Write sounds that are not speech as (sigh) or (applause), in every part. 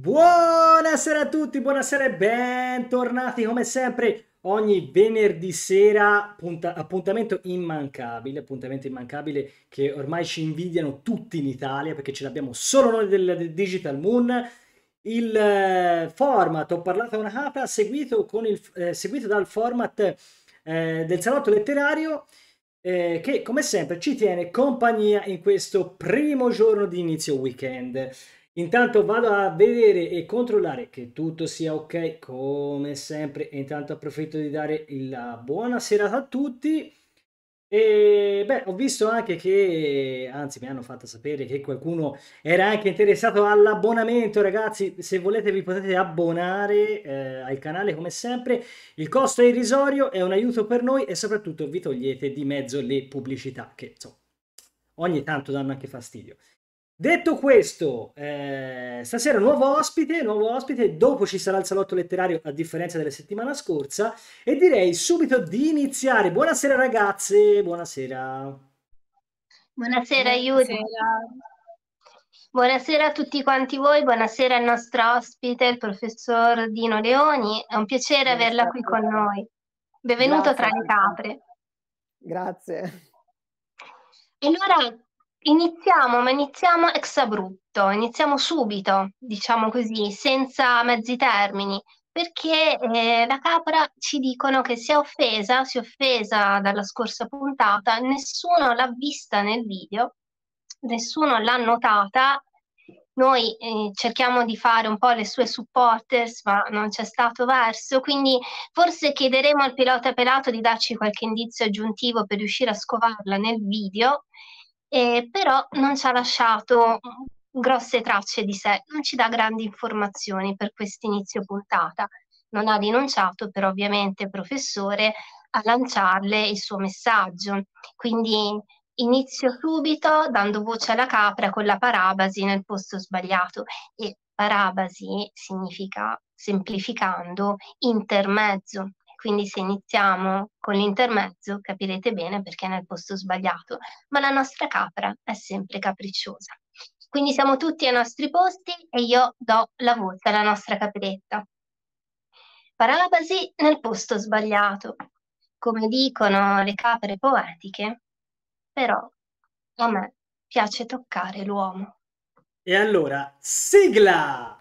Buonasera a tutti, buonasera e bentornati come sempre ogni venerdì sera appuntamento immancabile, appuntamento immancabile che ormai ci invidiano tutti in Italia perché ce l'abbiamo solo noi del, del Digital Moon. Il eh, format, ho parlato a una capra, seguito, il, eh, seguito dal format eh, del salotto letterario eh, che come sempre ci tiene compagnia in questo primo giorno di inizio weekend. Intanto vado a vedere e controllare che tutto sia ok come sempre intanto approfitto di dare la buona serata a tutti. E beh, ho visto anche che, anzi mi hanno fatto sapere che qualcuno era anche interessato all'abbonamento, ragazzi, se volete vi potete abbonare eh, al canale come sempre, il costo è irrisorio, è un aiuto per noi e soprattutto vi togliete di mezzo le pubblicità che insomma, ogni tanto danno anche fastidio. Detto questo, eh, stasera nuovo ospite, nuovo ospite, dopo ci sarà il salotto letterario a differenza della settimana scorsa e direi subito di iniziare. Buonasera ragazze, buonasera. Buonasera Iuda. Buonasera a tutti quanti voi, buonasera al nostro ospite, il professor Dino Leoni, è un piacere buonasera. averla qui con noi. Benvenuto Grazie. tra le capre. Grazie. Allora, Iniziamo, ma iniziamo ex abrupto, iniziamo subito, diciamo così, senza mezzi termini, perché eh, la capra ci dicono che si è offesa, si è offesa dalla scorsa puntata, nessuno l'ha vista nel video, nessuno l'ha notata, noi eh, cerchiamo di fare un po' le sue supporters, ma non c'è stato verso, quindi forse chiederemo al pilota pelato di darci qualche indizio aggiuntivo per riuscire a scovarla nel video eh, però non ci ha lasciato grosse tracce di sé, non ci dà grandi informazioni per quest'inizio puntata. Non ha rinunciato, però ovviamente, professore, a lanciarle il suo messaggio. Quindi inizio subito dando voce alla capra con la parabasi nel posto sbagliato. E parabasi significa, semplificando, intermezzo. Quindi se iniziamo con l'intermezzo capirete bene perché è nel posto sbagliato, ma la nostra capra è sempre capricciosa. Quindi siamo tutti ai nostri posti e io do la voce alla nostra capretta. Parabasi nel posto sbagliato, come dicono le capre poetiche, però a me piace toccare l'uomo. E allora, sigla!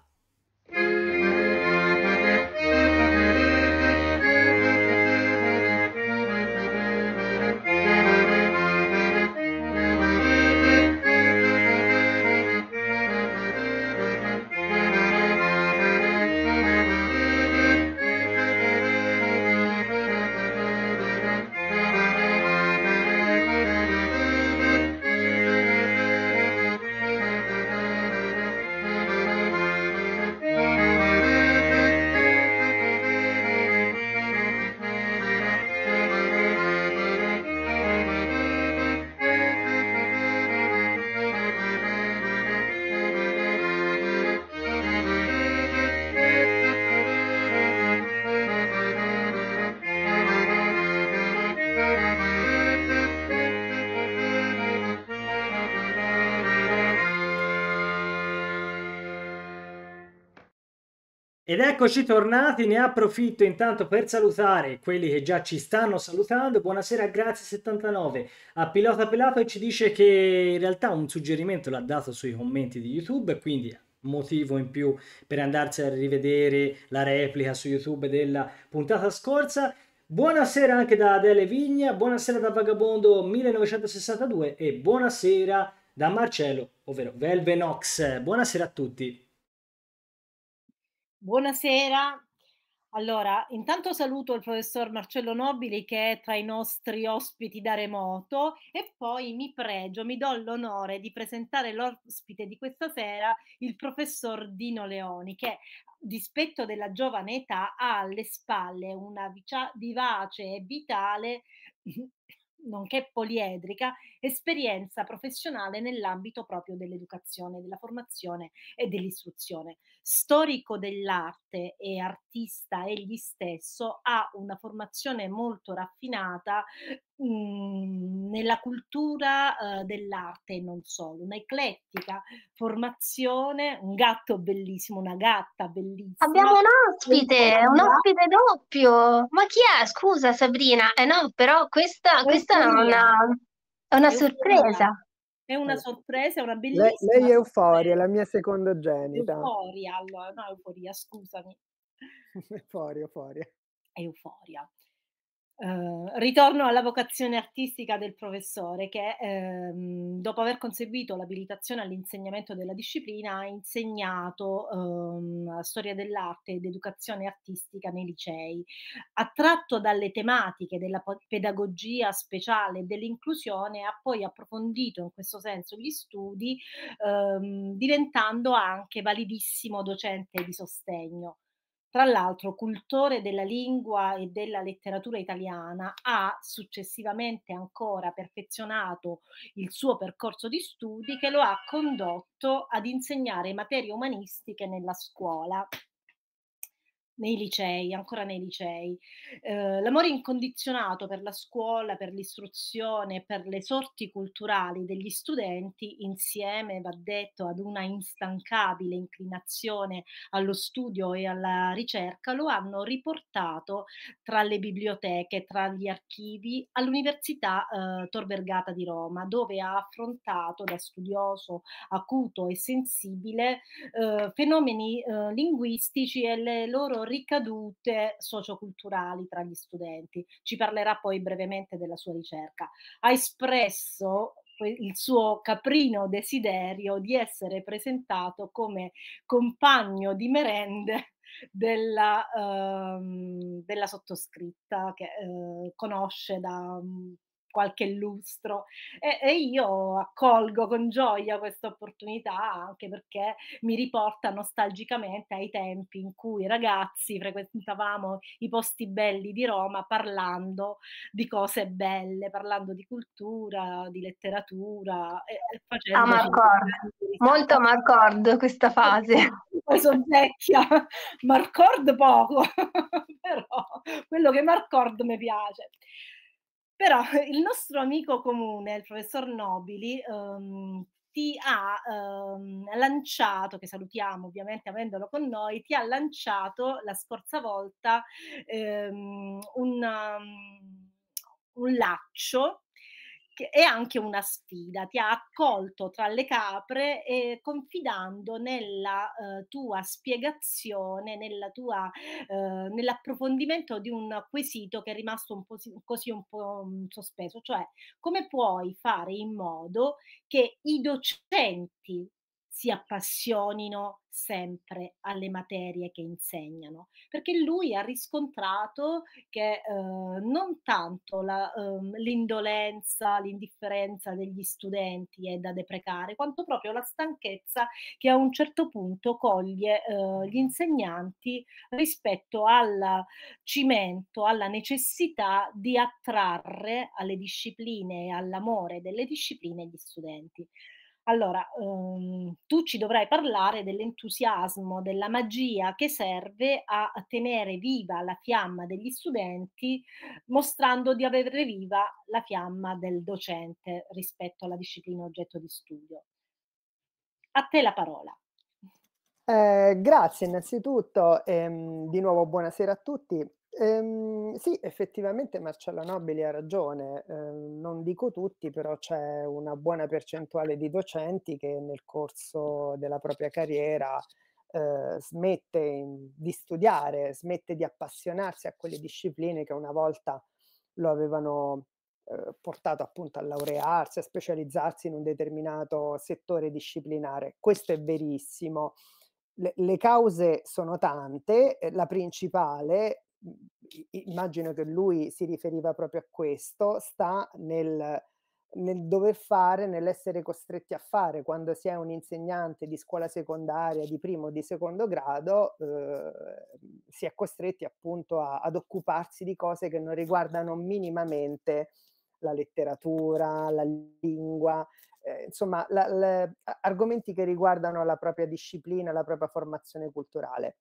Ed eccoci tornati, ne approfitto intanto per salutare quelli che già ci stanno salutando. Buonasera, grazie 79 a Pilota Pelato e ci dice che in realtà un suggerimento l'ha dato sui commenti di YouTube, quindi motivo in più per andarsi a rivedere la replica su YouTube della puntata scorsa. Buonasera anche da Adele Vigna, buonasera da Vagabondo 1962 e buonasera da Marcello, ovvero Velvenox. Buonasera a tutti. Buonasera. Allora, intanto saluto il professor Marcello Nobili che è tra i nostri ospiti da remoto e poi mi pregio, mi do l'onore di presentare l'ospite di questa sera, il professor Dino Leoni, che dispetto della giovane età ha alle spalle una vivace e vitale (laughs) nonché poliedrica, esperienza professionale nell'ambito proprio dell'educazione, della formazione e dell'istruzione storico dell'arte e artista egli stesso, ha una formazione molto raffinata mhmm, nella cultura eh, dell'arte e non solo, un'eclettica formazione, un gatto bellissimo, una gatta bellissima. Abbiamo un ospite, un ospite doppio. Ma chi è? Scusa Sabrina, eh no, però questa, questa è una, è una sorpresa. È una sorpresa, è una bellissima. Lei, lei è Euforia, la mia secondogenita. Euforia, allora, no, Euforia, scusami. (laughs) euforia, Euforia. Euforia. Ehm, ritorno alla vocazione artistica del professore che ehm, dopo aver conseguito l'abilitazione all'insegnamento della disciplina ha insegnato ehm, storia dell'arte ed educazione artistica nei licei. Attratto dalle tematiche della pedagogia speciale e dell'inclusione ha poi approfondito in questo senso gli studi ehm, diventando anche validissimo docente di sostegno. Tra l'altro, cultore della lingua e della letteratura italiana, ha successivamente ancora perfezionato il suo percorso di studi che lo ha condotto ad insegnare materie umanistiche nella scuola nei licei, ancora nei licei. Eh, l'amore incondizionato per la scuola, per l'istruzione, per le sorti culturali degli studenti, insieme, va detto, ad una instancabile inclinazione allo studio e alla ricerca, lo hanno riportato tra le biblioteche, tra gli archivi, all'Università eh, Tor Vergata di Roma, dove ha affrontato da studioso acuto e sensibile eh, fenomeni ehm, linguistici e le loro ricadute socioculturali tra gli studenti. Ci parlerà poi brevemente della sua ricerca. Ha espresso il suo caprino desiderio di essere presentato come compagno di merende della, ehm, della sottoscritta che eh, conosce da mm, qualche lustro e, e, io accolgo con gioia questa opportunità anche perché mi riporta nostalgicamente ai tempi in cui ragazzi frequentavamo i posti belli di Roma parlando di cose belle, parlando di cultura, di letteratura. E, e ah, facendo ah, Marcord, molto Marcord questa fase. Poi sono vecchia, Marcord poco, (laughs) però quello che Marcord mi piace. Però (laughs) il nostro amico comune, il professor Nobili, um, ti ha ehm, lanciato, che salutiamo ovviamente avendolo con noi, ti ha lanciato la scorsa volta ehm, un, um, mm, un, laccio è anche una sfida, ti ha accolto tra le capre e confidando nella eh, tua spiegazione, nella tua, eh, nell'approfondimento di un quesito che è rimasto un po' così un po' mm, sospeso, cioè come puoi fare in modo che i docenti si appassionino sempre alle materie che insegnano, perché lui ha riscontrato che eh, non tanto la, eh, l'indolenza, l'indifferenza degli studenti è da deprecare, quanto proprio la stanchezza che a un certo punto coglie eh, gli insegnanti rispetto al cimento, alla necessità di attrarre alle discipline e all'amore delle discipline gli studenti. Allora, um, tu ci dovrai parlare dell'entusiasmo, della magia che serve a tenere viva la fiamma degli studenti, mostrando di avere viva la fiamma del docente rispetto alla disciplina oggetto di studio. A te la parola. Eh, grazie innanzitutto, ehm, di nuovo buonasera a tutti. Ehm, sì, effettivamente Marcello Nobili ha ragione, ehm, non dico tutti, però c'è una buona percentuale di docenti che nel corso della propria carriera eh, smette in, di studiare, smette di appassionarsi a quelle discipline che una volta lo avevano eh, portato appunto a laurearsi, a specializzarsi in un determinato settore disciplinare. Questo è verissimo. Le, cause sono tante, eh, la principale immagino che lui si riferiva proprio a questo, sta nel, nel dover fare, nell'essere costretti a fare quando si è un insegnante di scuola secondaria, di primo o di secondo grado, eh, si è costretti appunto a, ad occuparsi di cose che non riguardano minimamente la letteratura, la lingua, eh, insomma la, la, argomenti che riguardano la propria disciplina, la propria formazione culturale.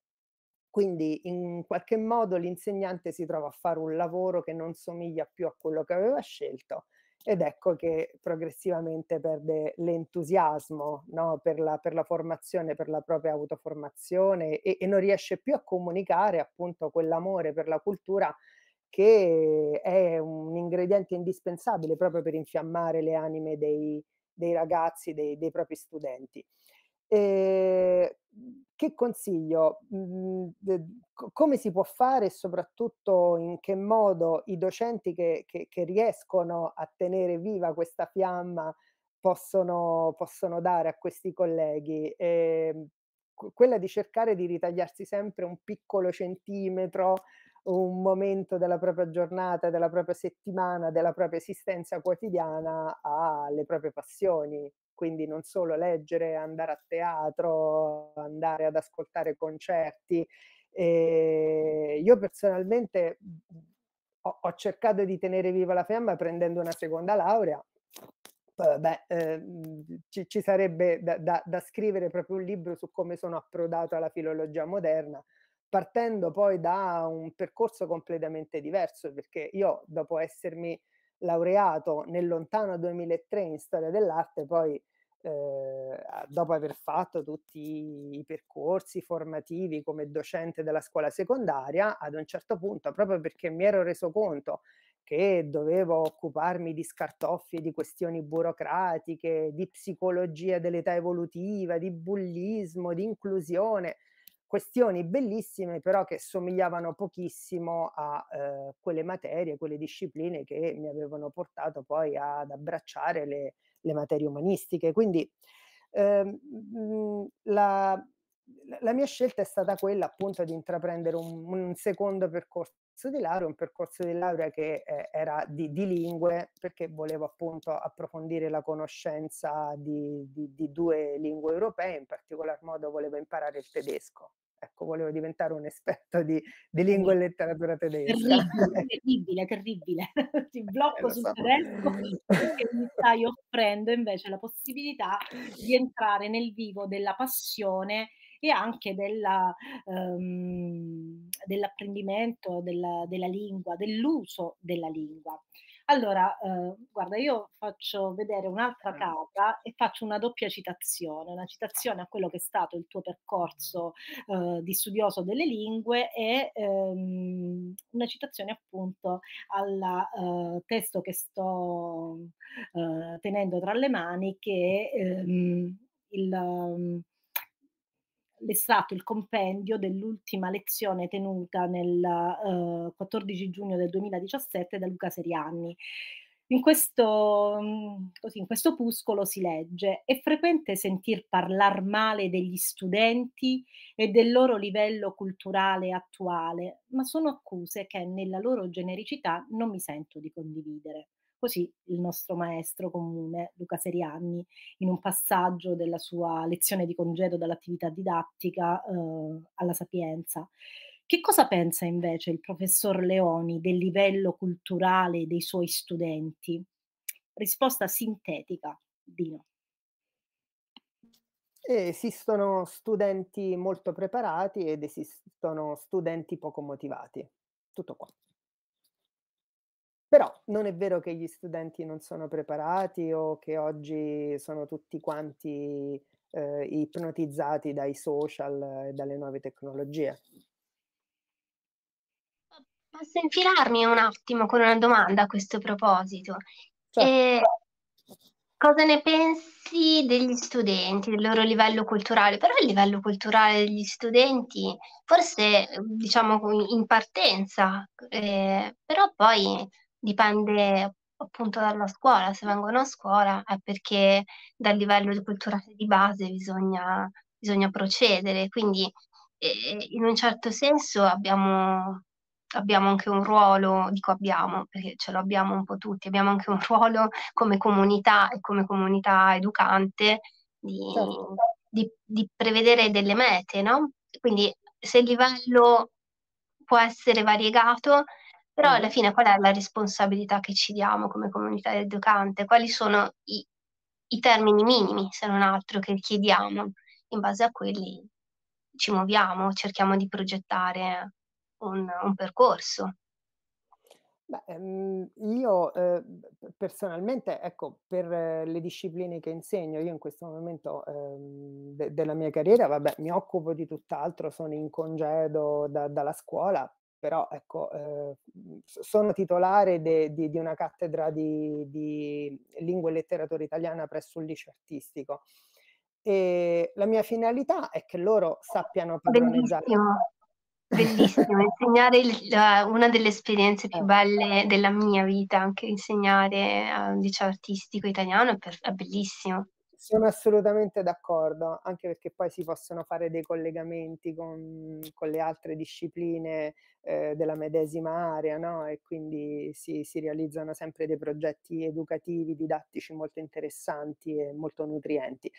Quindi in qualche modo l'insegnante si trova a fare un lavoro che non somiglia più a quello che aveva scelto ed ecco che progressivamente perde l'entusiasmo no? per, la, per, la, formazione, per la propria autoformazione e, e non riesce più a comunicare appunto quell'amore per la cultura che è un ingrediente indispensabile proprio per infiammare le anime dei, dei ragazzi, dei, dei propri studenti. Ehm, mhmm, che consiglio? Mhmm, come si può fare e soprattutto in che modo i docenti che, che, che riescono a tenere viva questa fiamma possono, possono dare a questi colleghi? Eh, quella di cercare di ritagliarsi sempre un piccolo centimetro, un momento della propria giornata, della propria settimana, della propria esistenza quotidiana alle proprie passioni quindi non solo leggere, andare a teatro, andare ad ascoltare concerti. E ehm, io personalmente mhmm, ho, ho, cercato di tenere viva la fiamma prendendo una seconda laurea. Beh, eh, ci, ci, sarebbe da, da, da scrivere proprio un libro su come sono approdato alla filologia moderna, partendo poi da un percorso completamente diverso, perché io dopo essermi laureato nel lontano 2003 in storia dell'arte, poi eh, dopo aver fatto tutti i percorsi formativi come docente della scuola secondaria, ad un certo punto, proprio perché mi ero reso conto che dovevo occuparmi di scartoffie, di questioni burocratiche, di psicologia dell'età evolutiva, di bullismo, di inclusione, questioni bellissime però che somigliavano pochissimo a eh, quelle materie, quelle discipline che mi avevano portato poi ad abbracciare le, le materie umanistiche. Quindi ehm, mhmm, la, la, mia scelta è stata quella appunto di intraprendere un, un secondo percorso di laurea, un percorso di laurea che eh, era di, di, lingue, perché volevo appunto approfondire la conoscenza di, di, di due lingue europee, in particolar modo volevo imparare il tedesco ecco, volevo diventare un'esperta di, di lingua e letteratura tedesca. Terribile, (laughs) terribile, terribile. (laughs) Ti blocco eh, sul so. tedesco (laughs) perché mi stai offrendo invece la possibilità di entrare nel vivo della passione e anche della, um, dell'apprendimento della, della lingua, dell'uso della lingua. Allora, eh, guarda, io faccio vedere un'altra mm. casa e faccio una doppia citazione, una citazione a quello che è stato il tuo percorso eh, di studioso delle lingue e ehm, una citazione appunto al eh, testo che sto eh, tenendo tra le mani che è ehm, il... Ehm, l'estratto, il compendio dell'ultima lezione tenuta nel eh, 14 giugno del 2017 da Luca Serianni. In questo, mm, così, in questo opuscolo si legge: È frequente sentir parlare male degli studenti e del loro livello culturale attuale, ma sono accuse che nella loro genericità non mi sento di condividere. Così il nostro maestro comune, Luca Serianni, in un passaggio della sua lezione di congedo dall'attività didattica eh, alla Sapienza. Che cosa pensa invece il professor Leoni del livello culturale dei suoi studenti? Risposta sintetica, Dino. Eh, esistono studenti molto preparati ed esistono studenti poco motivati. Tutto qua. Però non è vero che gli studenti non sono preparati o che oggi sono tutti quanti eh, ipnotizzati dai social e dalle nuove tecnologie. Posso infilarmi un attimo con una domanda a questo proposito? Certo. Eh, cosa ne pensi degli studenti, del loro livello culturale? Però il livello culturale degli studenti, forse diciamo in partenza, eh, però poi dipende appunto dalla scuola, se vengono a scuola è perché dal livello culturale di base bisogna, bisogna procedere, quindi eh, in un certo senso abbiamo, abbiamo, anche un ruolo, dico abbiamo perché ce l'abbiamo un po' tutti, abbiamo anche un ruolo come comunità e come comunità educante di, certo. di, di prevedere delle mete, no? Quindi se il livello può essere variegato, però alla mm. fine qual è la responsabilità che ci diamo come comunità educante? Quali sono i, i termini minimi, se non altro, che chiediamo? In base a quelli ci muoviamo, cerchiamo di progettare un, un percorso. Beh, ehm, io eh, personalmente, ecco, per le discipline che insegno, io in questo momento eh, de- della mia carriera, vabbè, mi occupo di tutt'altro, sono in congedo da- dalla scuola, però ecco, eh, mhmm, sono titolare de, di, di, una cattedra di, di, lingua e letteratura italiana presso un liceo artistico. E la mia finalità è che loro sappiano padroneggiare. Bellissimo, bellissimo. insegnare il, la, una delle esperienze più ecco. belle della mia vita, anche insegnare al liceo artistico italiano è, per, è bellissimo. Sono assolutamente d'accordo, anche perché poi si possono fare dei collegamenti con, con le altre discipline eh, della medesima area, no? E quindi si, si realizzano sempre dei progetti educativi, didattici molto interessanti e molto nutrienti.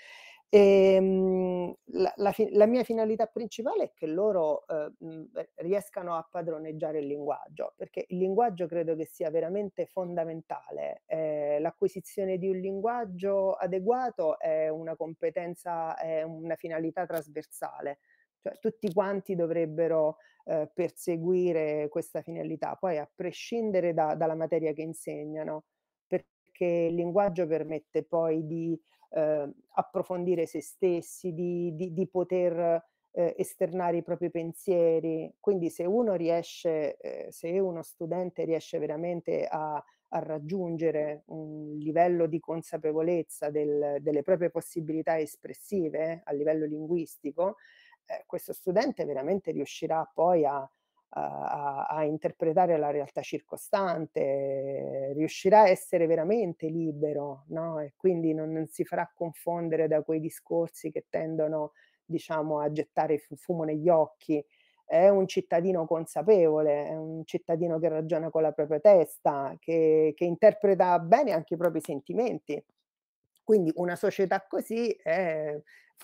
E, ehm, mh, la, la, la, mia finalità principale è che loro eh, eh, riescano a padroneggiare il linguaggio, perché il linguaggio credo che sia veramente fondamentale. Eh, l'acquisizione di un linguaggio adeguato è una competenza, è una finalità trasversale. Cioè, tutti quanti dovrebbero eh, perseguire questa finalità, poi a prescindere da, dalla materia che insegnano, perché il linguaggio permette poi di eh, approfondire se stessi, di, di, di poter eh, esternare i propri pensieri. Quindi se uno riesce, eh, se uno studente riesce veramente a, a raggiungere un livello di consapevolezza del, delle proprie possibilità espressive eh, a livello linguistico, eh, questo studente veramente riuscirà poi a a, a, interpretare la realtà circostante, riuscirà a essere veramente libero no? e quindi non, non, si farà confondere da quei discorsi che tendono diciamo, a gettare fumo negli occhi. È un cittadino consapevole, è un cittadino che ragiona con la propria testa, che, che interpreta bene anche i propri sentimenti. Quindi una società così è,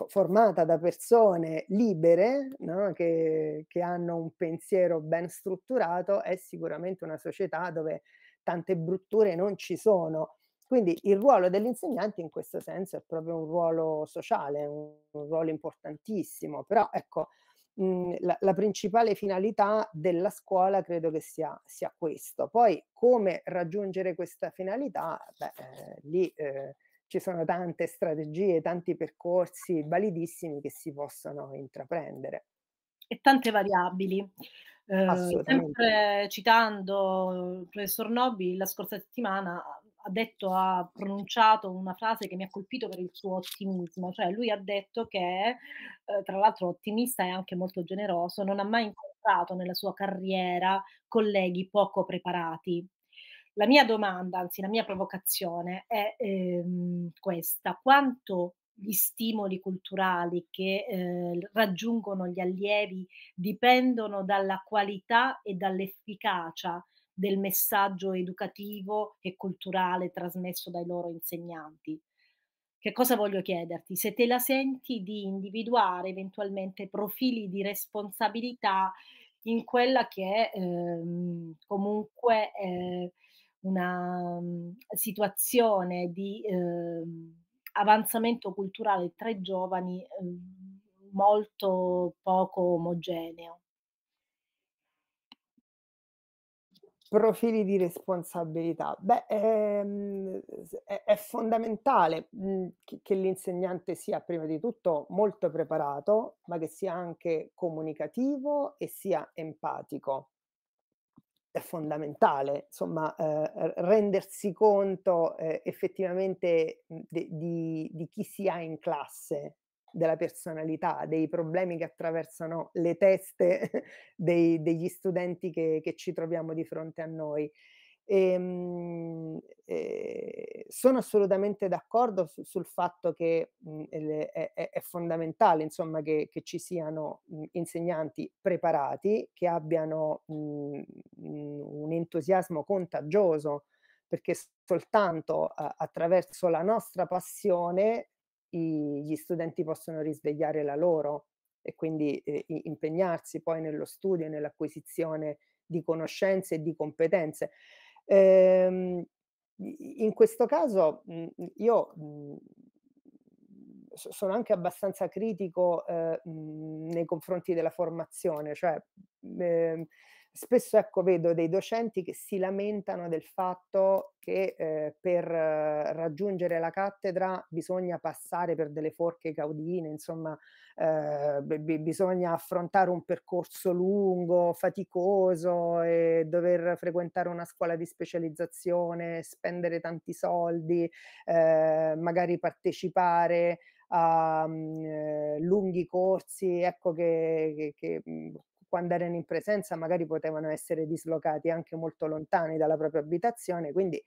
formata da persone libere no? che, che, hanno un pensiero ben strutturato è sicuramente una società dove tante brutture non ci sono. Quindi il ruolo dell'insegnante in questo senso è proprio un ruolo sociale, un, un ruolo importantissimo, però ecco, mh, mm, la, la, principale finalità della scuola credo che sia, sia questo. Poi come raggiungere questa finalità? Beh, eh, lì eh, ci sono tante strategie, tanti percorsi validissimi che si possono intraprendere. E tante variabili. Eh, sempre citando il eh, professor Nobbi, la scorsa settimana ha detto, ha pronunciato una frase che mi ha colpito per il suo ottimismo, cioè lui ha detto che, eh, tra l'altro ottimista e anche molto generoso, non ha mai incontrato nella sua carriera colleghi poco preparati. La mia domanda, anzi la mia provocazione è ehm, questa, quanto gli stimoli culturali che eh, raggiungono gli allievi dipendono dalla qualità e dall'efficacia del messaggio educativo e culturale trasmesso dai loro insegnanti. Che cosa voglio chiederti? Se te la senti di individuare eventualmente profili di responsabilità in quella che è ehm, comunque eh, una um, situazione di eh, avanzamento culturale tra i giovani eh, molto poco omogeneo. profili di responsabilità. Beh, ehm, è, fondamentale mh, mhmm, che, che, l'insegnante sia prima di tutto molto preparato, ma che sia anche comunicativo e sia empatico è fondamentale, insomma, eh, rendersi conto eh, effettivamente de, di, di, chi si ha in classe, della personalità, dei problemi che attraversano le teste (laughs) dei, degli studenti che, che ci troviamo di fronte a noi. E, ehm, e eh, sono assolutamente d'accordo su, sul fatto che mh, mhmm, è, è, è, fondamentale insomma, che, che ci siano mh, mhmm, insegnanti preparati, che abbiano mh, mhmm, un entusiasmo contagioso, perché soltanto a, attraverso la nostra passione i, gli studenti possono risvegliare la loro e quindi eh, impegnarsi poi nello studio e nell'acquisizione di conoscenze e di competenze. Ehm, in questo caso mh, mhmm, io mh, mhmm, sono anche abbastanza critico eh, mh, nei confronti della formazione, cioè eh, Spesso ecco, vedo dei docenti che si lamentano del fatto che eh, per eh, raggiungere la cattedra bisogna passare per delle forche caudine, insomma eh, b- bisogna affrontare un percorso lungo, faticoso e dover frequentare una scuola di specializzazione, spendere tanti soldi, eh, magari partecipare a um, lunghi corsi, ecco che, che, che mm, quando erano in presenza magari potevano essere dislocati anche molto lontani dalla propria abitazione, quindi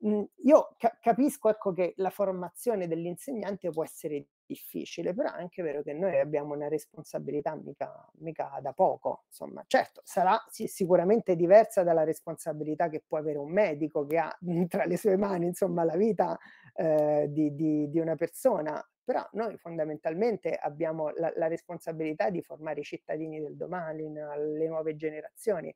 mh, mhmm, io ca- capisco ecco, che la formazione dell'insegnante può essere difficile, però è anche vero che noi abbiamo una responsabilità mica, mica da poco, insomma, certo, sarà sì, sicuramente diversa dalla responsabilità che può avere un medico che ha (laughs) tra le sue mani, insomma, la vita eh, di, di, di una persona, però noi fondamentalmente abbiamo la, la responsabilità di formare i cittadini del domani, le nuove generazioni,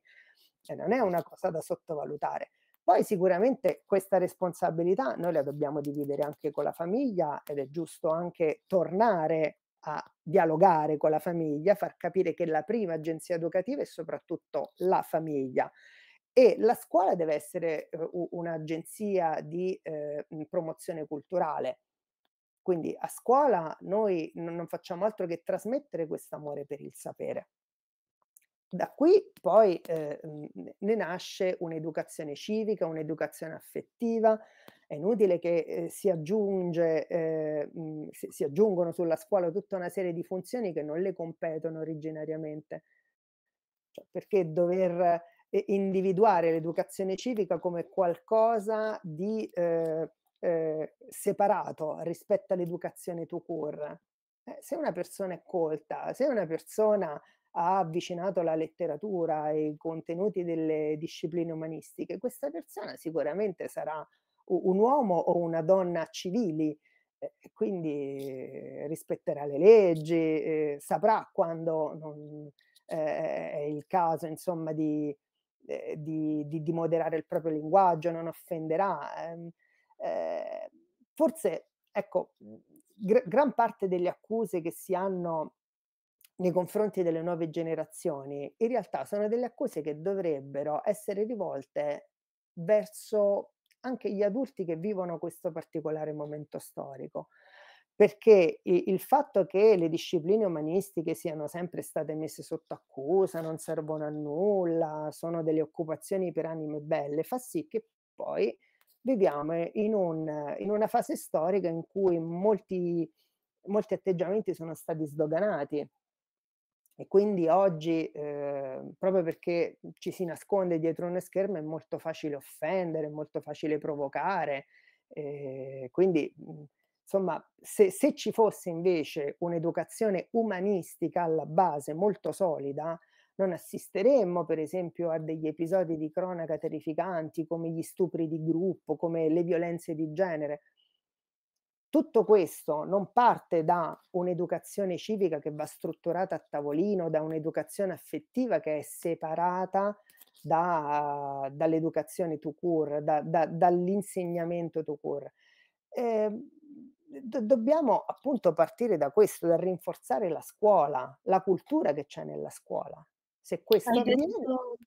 cioè, non è una cosa da sottovalutare. Poi sicuramente questa responsabilità noi la dobbiamo dividere anche con la famiglia ed è giusto anche tornare a dialogare con la famiglia, far capire che la prima agenzia educativa è soprattutto la famiglia e la scuola deve essere uh, un'agenzia di eh, promozione culturale quindi a scuola noi non facciamo altro che trasmettere questo amore per il sapere. Da qui poi eh, ne nasce un'educazione civica, un'educazione affettiva. È inutile che eh, si, aggiunge, eh, si, si aggiungono sulla scuola tutta una serie di funzioni che non le competono originariamente. Cioè, perché dover eh, individuare l'educazione civica come qualcosa di eh, Ehm, separato rispetto all'educazione to cure. Eh, se una persona è colta, se una persona ha avvicinato la letteratura e i contenuti delle discipline umanistiche, questa persona sicuramente sarà un uomo o una donna civili, eh, quindi rispetterà le leggi, eh, saprà quando non, eh, è il caso insomma di, eh, di, di, di, moderare il proprio linguaggio, non offenderà. Ehm, eh, forse, ecco, mhmm, gr- gran parte delle accuse che si hanno nei confronti delle nuove generazioni, in realtà sono delle accuse che dovrebbero essere rivolte verso anche gli adulti che vivono questo particolare momento storico. Perché il fatto che le discipline umanistiche siano sempre state messe sotto accusa, non servono a nulla, sono delle occupazioni per anime belle, fa sì che poi viviamo eh, in, un, in una fase storica in cui molti, molti atteggiamenti sono stati sdoganati. E quindi oggi, eh, proprio perché ci si nasconde dietro uno schermo, è molto facile offendere, è molto facile provocare. Eh, quindi, mhmm, insomma, se, se, ci fosse invece un'educazione umanistica alla base molto solida, non assisteremmo per esempio a degli episodi di cronaca terrificanti come gli stupri di gruppo, come le violenze di genere. Tutto questo non parte da un'educazione civica che va strutturata a tavolino, da un'educazione affettiva che è separata da, dall'educazione to cure, da, da, dall'insegnamento to cure. Eh, do, dobbiamo appunto partire da questo, da rinforzare la scuola, la cultura che c'è nella scuola. Se questo hai avviene... detto,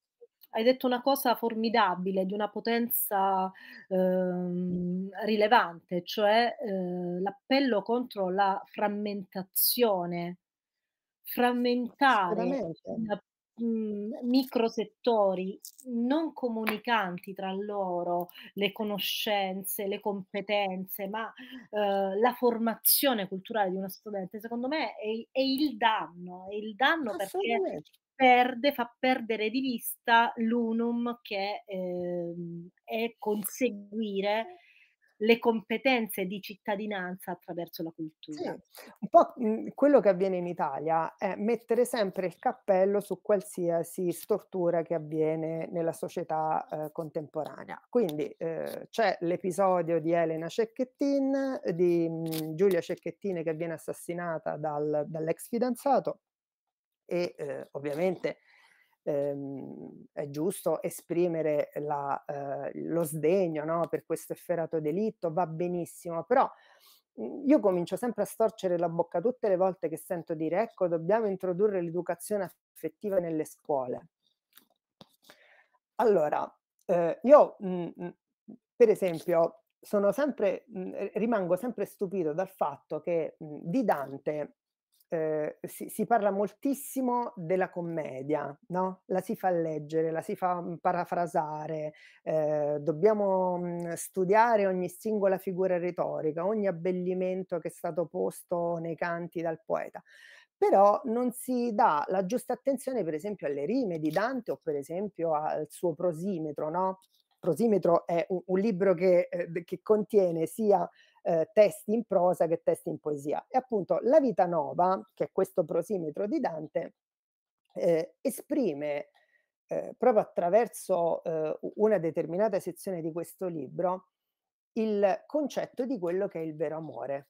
hai detto una cosa formidabile, di una potenza eh, rilevante, cioè eh, l'appello contro la frammentazione, frammentare mhmm, microsettori non comunicanti tra loro le conoscenze, le competenze, ma eh, la formazione culturale di uno studente, secondo me è, è il danno, è il danno perché perde, fa perdere di vista l'unum che eh, è conseguire le competenze di cittadinanza attraverso la cultura. Sì, un po' mhmm, quello che avviene in Italia è mettere sempre il cappello su qualsiasi stortura che avviene nella società eh, contemporanea. Quindi eh, c'è l'episodio di Elena Cecchettin, di mh, mhmm, Giulia Cecchettin che viene assassinata dal, dall'ex fidanzato e eh, ovviamente ehm, è giusto esprimere la, eh, lo sdegno no, per questo efferato delitto, va benissimo, però mm, io comincio sempre a storcere la bocca tutte le volte che sento dire ecco dobbiamo introdurre l'educazione affettiva nelle scuole. Allora, eh, io mh, mm, mm, per esempio sono sempre, mh, rimango sempre stupito dal fatto che mh, di Dante eh, si, si, parla moltissimo della commedia, no? la si fa leggere, la si fa mhmm, parafrasare, eh, dobbiamo mhmm, studiare ogni singola figura retorica, ogni abbellimento che è stato posto nei canti dal poeta però non si dà la giusta attenzione per esempio alle rime di Dante o per esempio al suo prosimetro, no? Prosimetro è un, un libro che, eh, che, contiene sia eh, testi in prosa che testi in poesia. E appunto la Vita Nova, che è questo prosimetro di Dante, eh, esprime eh, proprio attraverso eh, una determinata sezione di questo libro il concetto di quello che è il vero amore.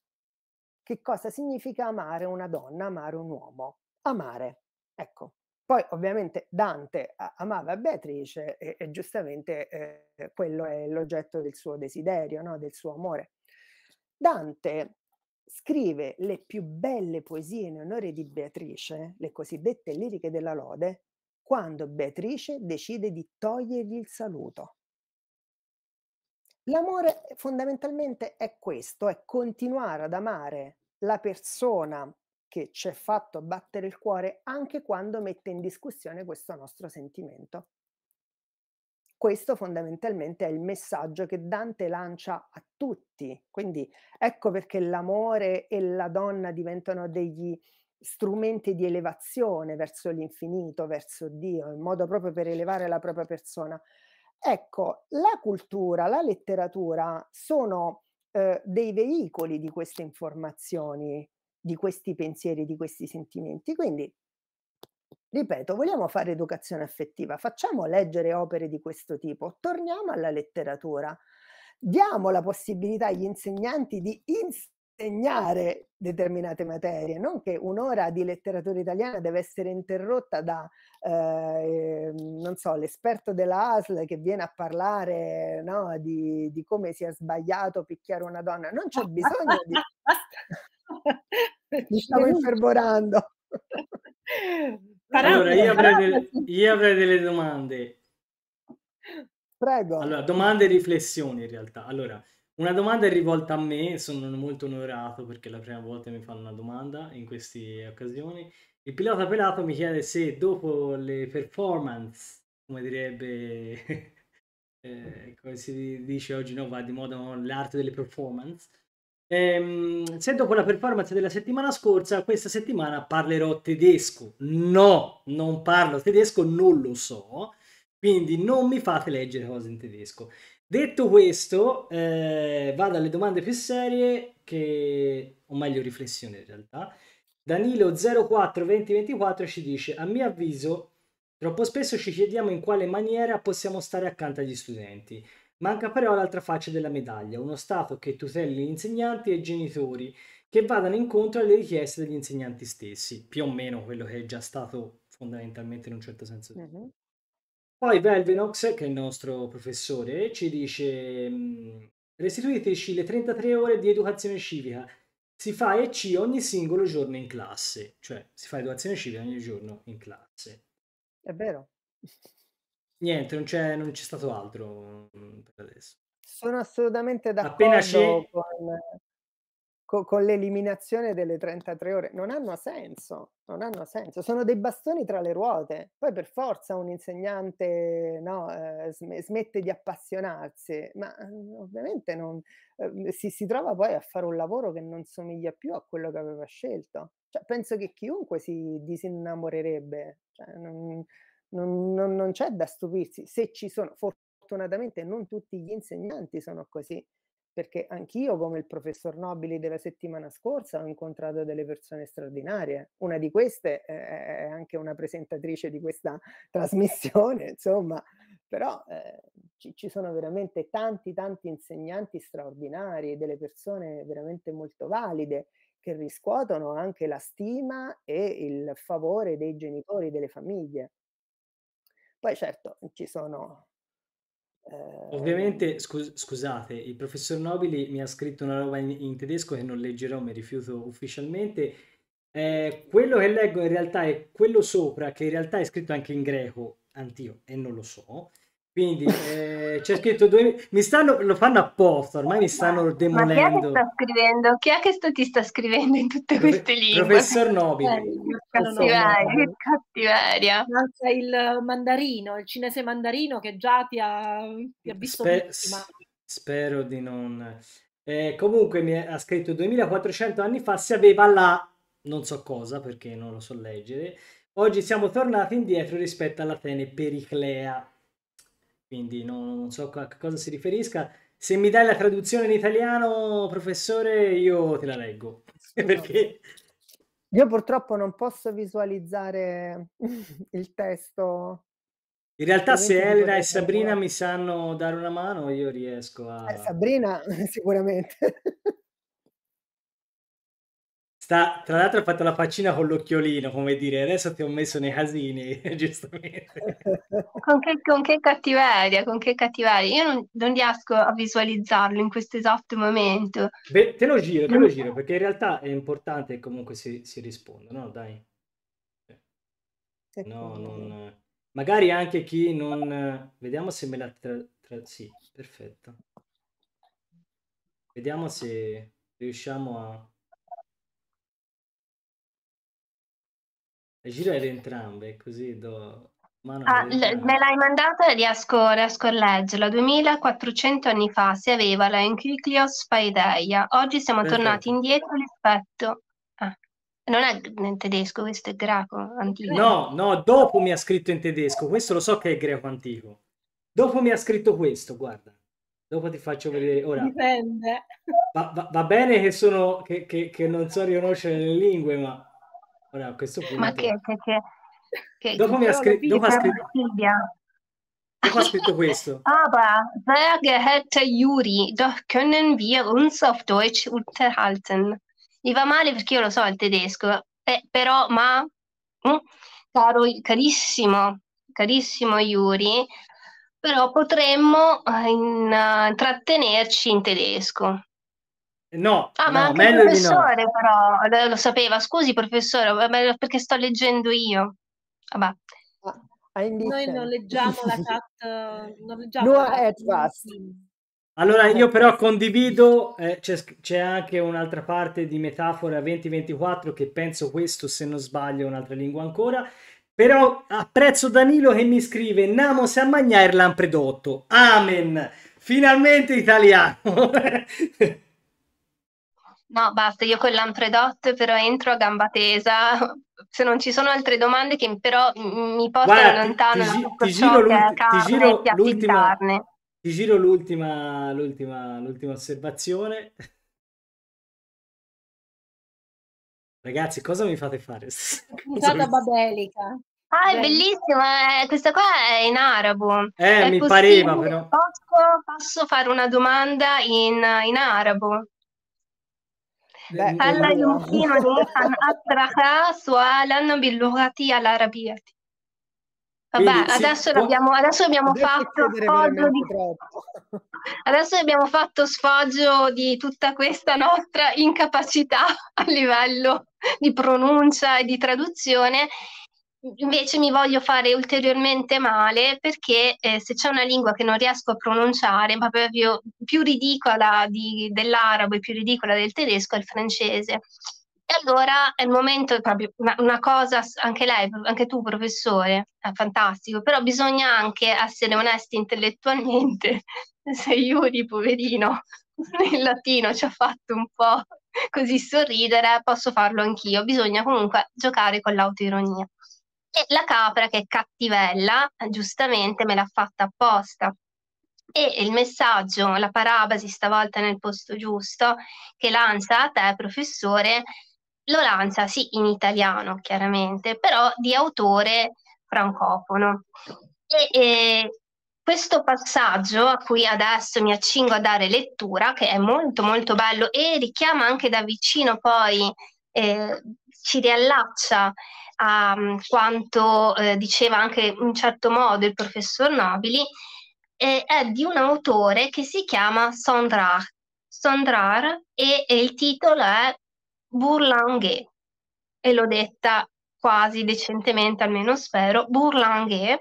Che cosa significa amare una donna, amare un uomo? Amare. Ecco, poi ovviamente Dante amava Beatrice e, e giustamente eh, quello è l'oggetto del suo desiderio, no? del suo amore. Dante scrive le più belle poesie in onore di Beatrice, le cosiddette liriche della lode, quando Beatrice decide di togliergli il saluto. L'amore eh, fondamentalmente è questo, è continuare ad amare la persona che ci ha fatto battere il cuore anche quando mette in discussione questo nostro sentimento questo fondamentalmente è il messaggio che Dante lancia a tutti. Quindi ecco perché l'amore e la donna diventano degli strumenti di elevazione verso l'infinito, verso Dio, in modo proprio per elevare la propria persona. Ecco, la cultura, la letteratura sono eh, dei veicoli di queste informazioni, di questi pensieri, di questi sentimenti. Quindi Ripeto, vogliamo fare educazione affettiva, facciamo leggere opere di questo tipo, torniamo alla letteratura, diamo la possibilità agli insegnanti di insegnare determinate materie, non che un'ora di letteratura italiana deve essere interrotta da, eh, ehm, non so, l'esperto della ASL che viene a parlare no, di, di, come sia sbagliato picchiare una donna, non c'è bisogno di... (laughs) (laughs) Mi stavo infervorando. (laughs) Allora, io avrei, delle, io avrei delle domande. Prego. Allora, domande e riflessioni in realtà. Allora, una domanda è rivolta a me, sono molto onorato perché è la prima volta mi fanno una domanda in queste occasioni. Il pilota pelato mi chiede se dopo le performance, come direbbe, (laughs) eh, come si dice oggi, no, va di moda l'arte delle performance, Ehm, se dopo la performance della settimana scorsa, questa settimana parlerò tedesco. No, non parlo tedesco, non lo so. Quindi non mi fate leggere cose in tedesco. Detto questo, eh, vado alle domande più serie, che, o meglio riflessioni in realtà. Danilo042024 ci dice, a mio avviso, troppo spesso ci chiediamo in quale maniera possiamo stare accanto agli studenti. Manca però l'altra faccia della medaglia, uno Stato che tuteli gli insegnanti e i genitori, che vadano incontro alle richieste degli insegnanti stessi, più o meno quello che è già stato fondamentalmente in un certo senso. Mm-hmm. Poi Velvenox, che è il nostro professore, ci dice mhmm, restituiteci le 33 ore di educazione civica, si fa EC ogni singolo giorno in classe, cioè si fa educazione civica ogni giorno in classe. È vero. Niente, non c'è, non c'è stato altro mm, per adesso. Sono assolutamente d'accordo scel- con, con, con, l'eliminazione delle 33 ore. Non hanno senso, non hanno senso. Sono dei bastoni tra le ruote. Poi per forza un insegnante no, eh, smette di appassionarsi, ma mm, ovviamente non, ehm, si, si trova poi a fare un lavoro che non somiglia più a quello che aveva scelto. Cioè, penso che chiunque si disinnamorerebbe. Cioè, non, non, non, non c'è da stupirsi se ci sono, fortunatamente non tutti gli insegnanti sono così, perché anch'io come il professor Nobili della settimana scorsa ho incontrato delle persone straordinarie, una di queste è anche una presentatrice di questa (laughs) trasmissione, insomma, però eh, ci, ci, sono veramente tanti, tanti insegnanti straordinari, delle persone veramente molto valide che riscuotono anche la stima e il favore dei genitori, delle famiglie. Poi certo ci sono... Eh... Ovviamente, scus- scusate, il professor Nobili mi ha scritto una roba in, in tedesco che non leggerò, mi rifiuto ufficialmente. Eh, quello che leggo in realtà è quello sopra, che in realtà è scritto anche in greco, anch'io, e non lo so. Quindi eh, c'è scritto 2000. Mi stanno, lo fanno apposta, ormai mi stanno demolendo. Ma chi è che sta scrivendo? Chi è che sto, ti sta scrivendo in tutte queste lingue? Professor Nobile. Eh, cattiveria, che cattiveria. C'è il mandarino, il cinese mandarino che già ti ha, ti ha visto Sper- prima. Spero di non... Eh, comunque mi ha scritto 2400 anni fa si aveva la... non so cosa perché non lo so leggere. Oggi siamo tornati indietro rispetto all'Atene Periclea quindi non, non so a cosa si riferisca. Se mi dai la traduzione in italiano, professore, io te la leggo. (laughs) Perché... Io purtroppo non posso visualizzare (laughs) il testo. In realtà se Elena e Sabrina mi sanno dare una mano, io riesco a... Eh, Sabrina (laughs) sicuramente. Sta, tra l'altro ha fatto la faccina con l'occhiolino, come dire, adesso ti ho messo nei casini, (laughs) giustamente. Con che, con che cattiveria, con che cattiveria. Io non, non, riesco a visualizzarlo in questo esatto momento. Beh, te lo giro, te lo giro, mm. perché in realtà è importante che comunque si, si risponda, no? Dai. No, non... Magari anche chi non... Vediamo se me la... Tra... tra... Sì, perfetto. Vediamo se riusciamo a girare entrambe così do... Ah, l- me l'hai mandata e riesco, riesco a leggerla. 2400 anni fa si aveva la Enciclios Paideia. Oggi siamo Perfetto. tornati indietro rispetto... Ah, non è in tedesco, questo è greco antico. No, no, dopo mi ha scritto in tedesco. Questo lo so che è greco antico. Dopo mi ha scritto questo, guarda. Dopo ti faccio vedere. Ora, va, va, va, bene che, sono, che, che, che non so riconoscere le lingue, ma Ora a questo punto... Ma che, che, che, che dopo mi ha scritto... Dopo ha scritto... Dopo ha scritto questo. Aber (laughs) ah, sehr geehrter Juri, doch können wir uns auf Deutsch unterhalten. Mi va male perché io lo so il tedesco, eh, però ma hm, caro, carissimo, carissimo Juri, però potremmo eh, eh, intrattenerci uh, in tedesco. No, ah, no, ma anche il professore no. però eh, lo sapeva. Scusi professore, perché sto leggendo io. Vabbè. Ah, Noi non leggiamo la chat, non leggiamo no, la chat. Eh, allora io però condivido, eh, c'è, c'è, anche un'altra parte di Metafora 2024 che penso questo, se non sbaglio, un'altra lingua ancora. Però apprezzo Danilo che mi scrive Namo se a magnar l'ampredotto. Amen! Finalmente italiano! (laughs) No, basta, io con l'Ampredot però entro a gamba tesa, se non ci sono altre domande che però mi portano Guarda, lontano ti, ti, giro ti, giro l'ultima, ti giro l'ultima, l'ultima, l'ultima osservazione. Ragazzi, cosa mi fate fare? Puntata (laughs) babelica. Ah, è bellissima, eh, questa qua è in arabo. Eh, è mi pareva però. Posso, posso, fare una domanda in, in arabo? هل يمكنني أن أطرح سؤالا باللغة العربية? adesso, abbiamo, fatto sfoggio di tutta questa nostra incapacità (laughs) a livello di pronuncia e di traduzione invece mi voglio fare ulteriormente male perché eh, se c'è una lingua che non riesco a pronunciare, ma proprio più ridicola di, dell'arabo e più ridicola del tedesco, è il francese. E allora è il momento, proprio una, una cosa, anche lei, anche tu professore, è fantastico, però bisogna anche essere onesti intellettualmente. (laughs) Se Iuri, poverino, (laughs) il latino ci ha fatto un po' così sorridere, posso farlo anch'io. Bisogna comunque giocare con l'autoironia. E la capra che è cattivella, giustamente me l'ha fatta apposta. E il messaggio, la parabasi stavolta nel posto giusto, che lancia a te, professore, lo lancia sì in italiano chiaramente, però di autore francofono. E, e, questo passaggio a cui adesso mi accingo a dare lettura, che è molto molto bello e richiama anche da vicino poi, eh, ci riallaccia a mm, quanto eh, diceva anche in certo modo il professor Nobili, eh, è di un autore che si chiama Sondrar, Sondrar e, e il titolo è Bourlanguet, e l'ho detta quasi decentemente, almeno spero, Bourlanguet,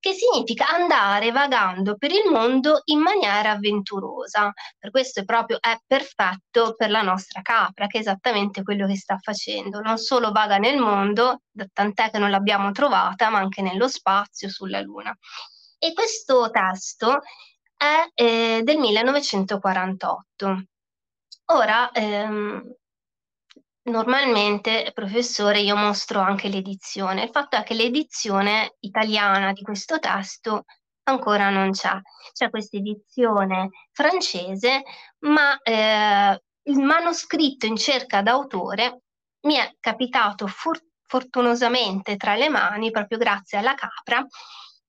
che significa andare vagando per il mondo in maniera avventurosa. Per questo è proprio è perfetto per la nostra capra, che è esattamente quello che sta facendo. Non solo vaga nel mondo, tant'è che non l'abbiamo trovata, ma anche nello spazio, sulla Luna. E questo testo è eh, del 1948. Ora, ehm, Normalmente, professore, io mostro anche l'edizione. Il fatto è che l'edizione italiana di questo testo ancora non c'è. C'è questa edizione francese, ma eh, il manoscritto in cerca d'autore mi è capitato fur- fortunosamente tra le mani, proprio grazie alla capra,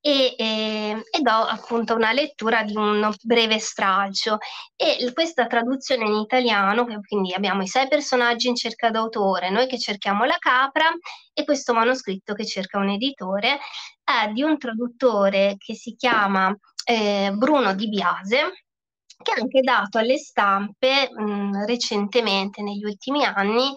e, e, ehm, e, do appunto una lettura di un breve stralcio e questa traduzione in italiano, quindi abbiamo i sei personaggi in cerca d'autore, noi che cerchiamo la capra e questo manoscritto che cerca un editore, è di un traduttore che si chiama eh, Bruno Di Biase che ha anche dato alle stampe mh, recentemente, negli ultimi anni,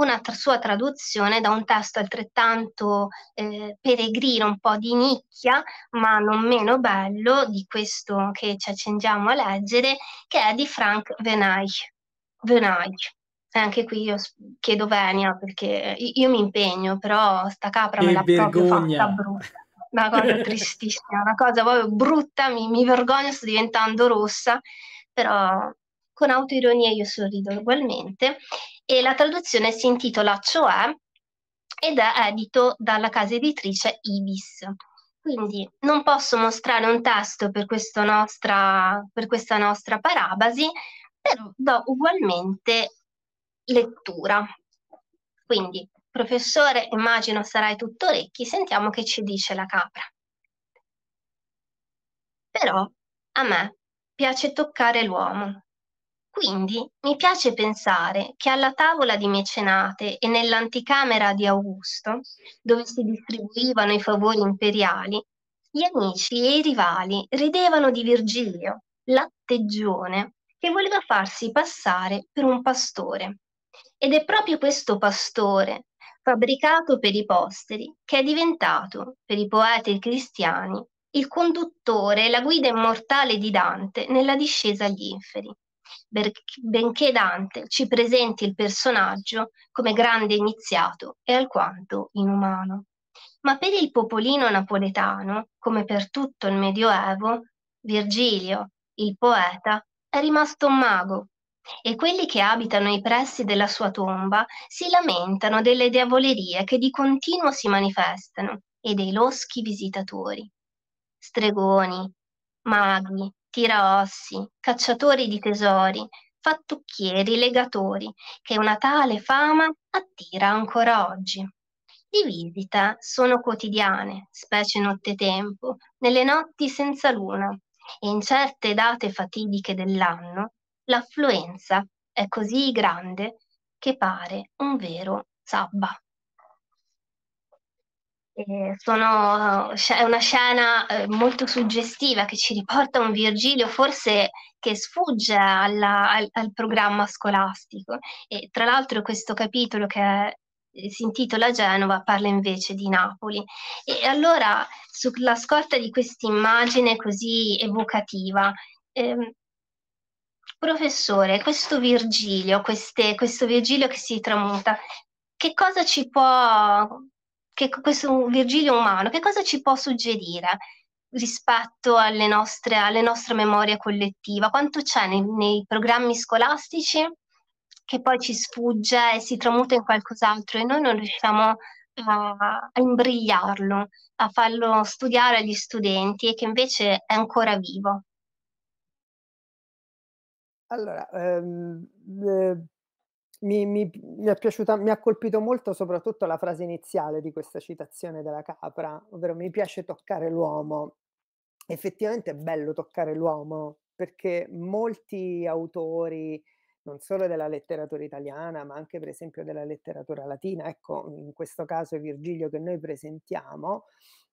una tra- sua traduzione da un testo altrettanto eh, peregrino, un po' di nicchia, ma non meno bello di questo che ci accingiamo a leggere, che è di Frank Venage. Venage. Anche qui io chiedo venia perché io mi impegno, però sta capra me l'ha proprio fatta brutta una cosa tristissima, una cosa proprio brutta, mi, mi, vergogno, sto diventando rossa, però con autoironia io sorrido ugualmente, e la traduzione si intitola Cioè ed è edito dalla casa editrice Ibis. Quindi non posso mostrare un testo per, nostra, per questa nostra parabasi, però do ugualmente lettura. Quindi, professore, immagino sarai tutto orecchi, sentiamo che ci dice la capra. Però a me piace toccare l'uomo, quindi mi piace pensare che alla tavola di mecenate e nell'anticamera di Augusto, dove si distribuivano i favori imperiali, gli amici e i rivali ridevano di Virgilio, l'atteggione, che voleva farsi passare per un pastore. Ed è proprio questo pastore, fabbricato per i posteri, che è diventato, per i poeti cristiani, il conduttore e la guida immortale di Dante nella discesa agli inferi benché Dante ci presenti il personaggio come grande iniziato e alquanto inumano. Ma per il popolino napoletano, come per tutto il Medioevo, Virgilio, il poeta, è rimasto un mago e quelli che abitano i pressi della sua tomba si lamentano delle diavolerie che di continuo si manifestano e dei loschi visitatori. Stregoni, maghi, tiraossi, cacciatori di tesori, fattucchieri, legatori, che una tale fama attira ancora oggi. Di visita sono quotidiane, specie nottetempo, nelle notti senza luna, e in certe date fatidiche dell'anno l'affluenza è così grande che pare un vero sabba. Eh, sono, eh, è una scena eh, molto suggestiva che ci riporta un Virgilio forse che sfugge alla, al, al, programma scolastico. E, tra l'altro questo capitolo che è, si intitola Genova parla invece di Napoli. E allora sulla scorta di questa immagine così evocativa, ehm, professore, questo Virgilio, queste, questo Virgilio che si tramuta, che cosa ci può che questo Virgilio umano, che cosa ci può suggerire rispetto alle nostre, alle nostre memorie collettive? Quanto c'è nei, nei programmi scolastici che poi ci sfugge e si tramuta in qualcos'altro e noi non riusciamo a, a imbrigliarlo, a farlo studiare agli studenti e che invece è ancora vivo? Allora, ehm, eh, mi, mi, mi, è piaciuta, mi ha colpito molto soprattutto la frase iniziale di questa citazione della capra, ovvero mi piace toccare l'uomo. Effettivamente è bello toccare l'uomo perché molti autori, non solo della letteratura italiana, ma anche per esempio della letteratura latina, ecco in questo caso è Virgilio che noi presentiamo,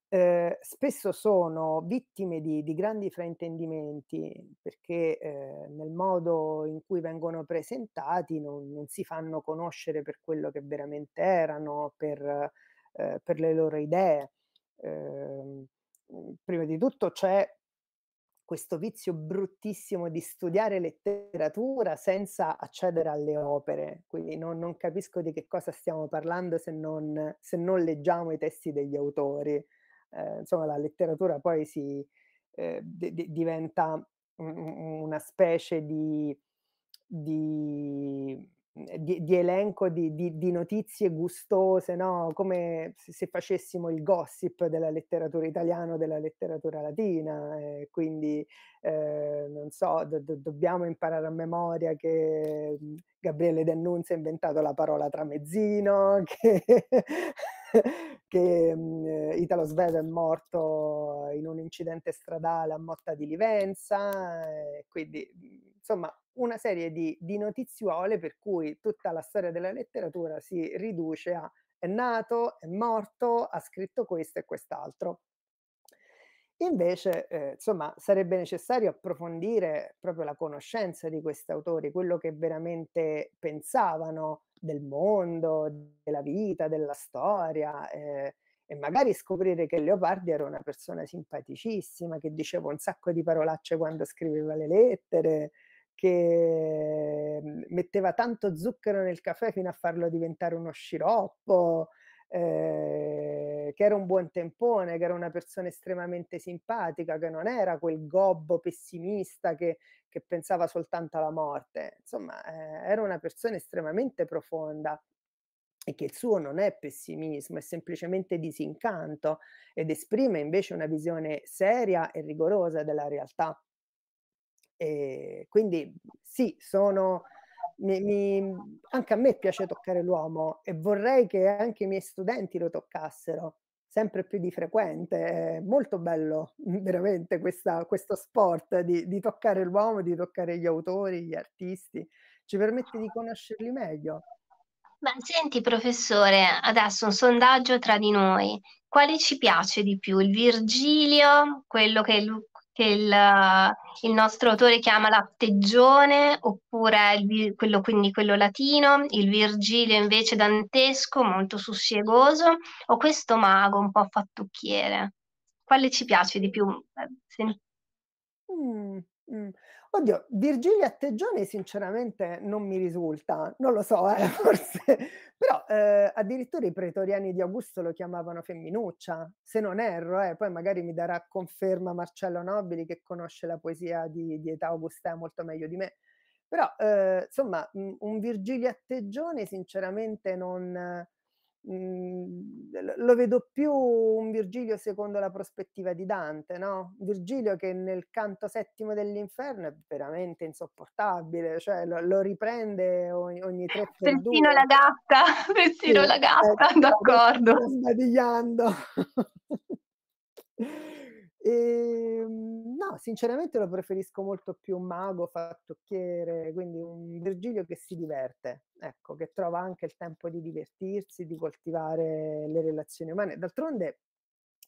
eh, spesso sono vittime di, di, grandi fraintendimenti perché eh, nel modo in cui vengono presentati non, non, si fanno conoscere per quello che veramente erano, per, eh, per le loro idee. Ehm, mhmm, prima di tutto c'è questo vizio bruttissimo di studiare letteratura senza accedere alle opere, quindi non, non capisco di che cosa stiamo parlando se non, se non leggiamo i testi degli autori eh, insomma la letteratura poi si, eh, d- diventa una specie di, di, di, di elenco di, notizie gustose, no? come se, se facessimo il gossip della letteratura italiana o della letteratura latina, eh, quindi eh, non so, do, do, dobbiamo imparare a memoria che Gabriele D'Annunzio ha inventato la parola tramezzino, (laughs) che... (laughs) che um, Italo Svev è morto in un incidente stradale a Motta di Livenza, eh, quindi mhmm, insomma una serie di, di notiziuole per cui tutta la storia della letteratura si riduce a è nato, è morto, ha scritto questo e quest'altro. Invece, eh, insomma, sarebbe necessario approfondire proprio la conoscenza di questi autori, quello che veramente pensavano, del mondo, della vita, della storia. Eh, e magari scoprire che Leopardi era una persona simpaticissima, che diceva un sacco di parolacce quando scriveva le lettere, che mm, metteva tanto zucchero nel caffè fino a farlo diventare uno sciroppo. Eh, che era un buon tempone, che era una persona estremamente simpatica, che non era quel gobbo pessimista che, che pensava soltanto alla morte. Insomma, eh, era una persona estremamente profonda e che il suo non è pessimismo, è semplicemente disincanto ed esprime invece una visione seria e rigorosa della realtà. E quindi sì, sono... Mi, mi, anche a me piace toccare l'uomo e vorrei che anche i miei studenti lo toccassero, sempre più di frequente. È molto bello (laughs) veramente questa, questo sport di, di toccare l'uomo, di toccare gli autori, gli artisti, ci permette di conoscerli meglio. Ma senti professore, adesso un sondaggio tra di noi. Quale ci piace di più? Il Virgilio, quello che che il, il, nostro autore chiama latteggione, oppure il, quello, quindi quello latino, il Virgilio invece dantesco, molto sussiegoso, o questo mago un po' fattucchiere. Quale ci piace di più? Eh, mm, mm. Oddio, Virgilia Teggioni sinceramente non mi risulta, non lo so, eh, eh. (laughs) forse, però eh, addirittura i pretoriani di Augusto lo chiamavano femminuccia, se non erro, eh, poi magari mi darà conferma Marcello Nobili che conosce la poesia di, di età augustea molto meglio di me, però eh, insomma un Virgilio Teggioni sinceramente non Mhmm, lo vedo più un Virgilio secondo la prospettiva di Dante, no? Virgilio che nel canto settimo dell'inferno è veramente insopportabile, cioè lo, lo riprende ogni, ogni tre (laughs) Persino la gatta, persino (laughs) sì, eh, la gatta, d'accordo. Sta (laughs) E, ehm, no, sinceramente lo preferisco molto più un mago, fattocchiere, quindi un Virgilio che si diverte, ecco, che trova anche il tempo di divertirsi, di coltivare le relazioni umane. D'altronde,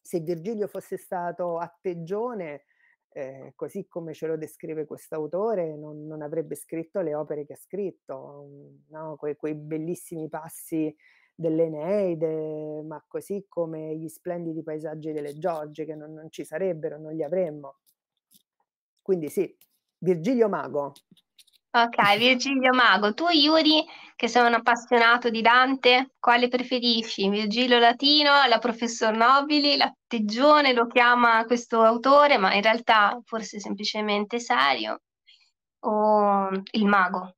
se Virgilio fosse stato atteggione, eh, così come ce lo descrive quest'autore, non, non avrebbe scritto le opere che ha scritto, no? que, quei bellissimi passi dell'Eneide, ma così come gli splendidi paesaggi delle Giorgie che non, non ci sarebbero, non li avremmo. Quindi sì, Virgilio Mago. Ok, Virgilio Mago. Tu, Iuri, che sei un appassionato di Dante, quale preferisci? Virgilio Latino, la professor Nobili, l'atteggione lo chiama questo autore, ma in realtà forse semplicemente Sario, o il mago?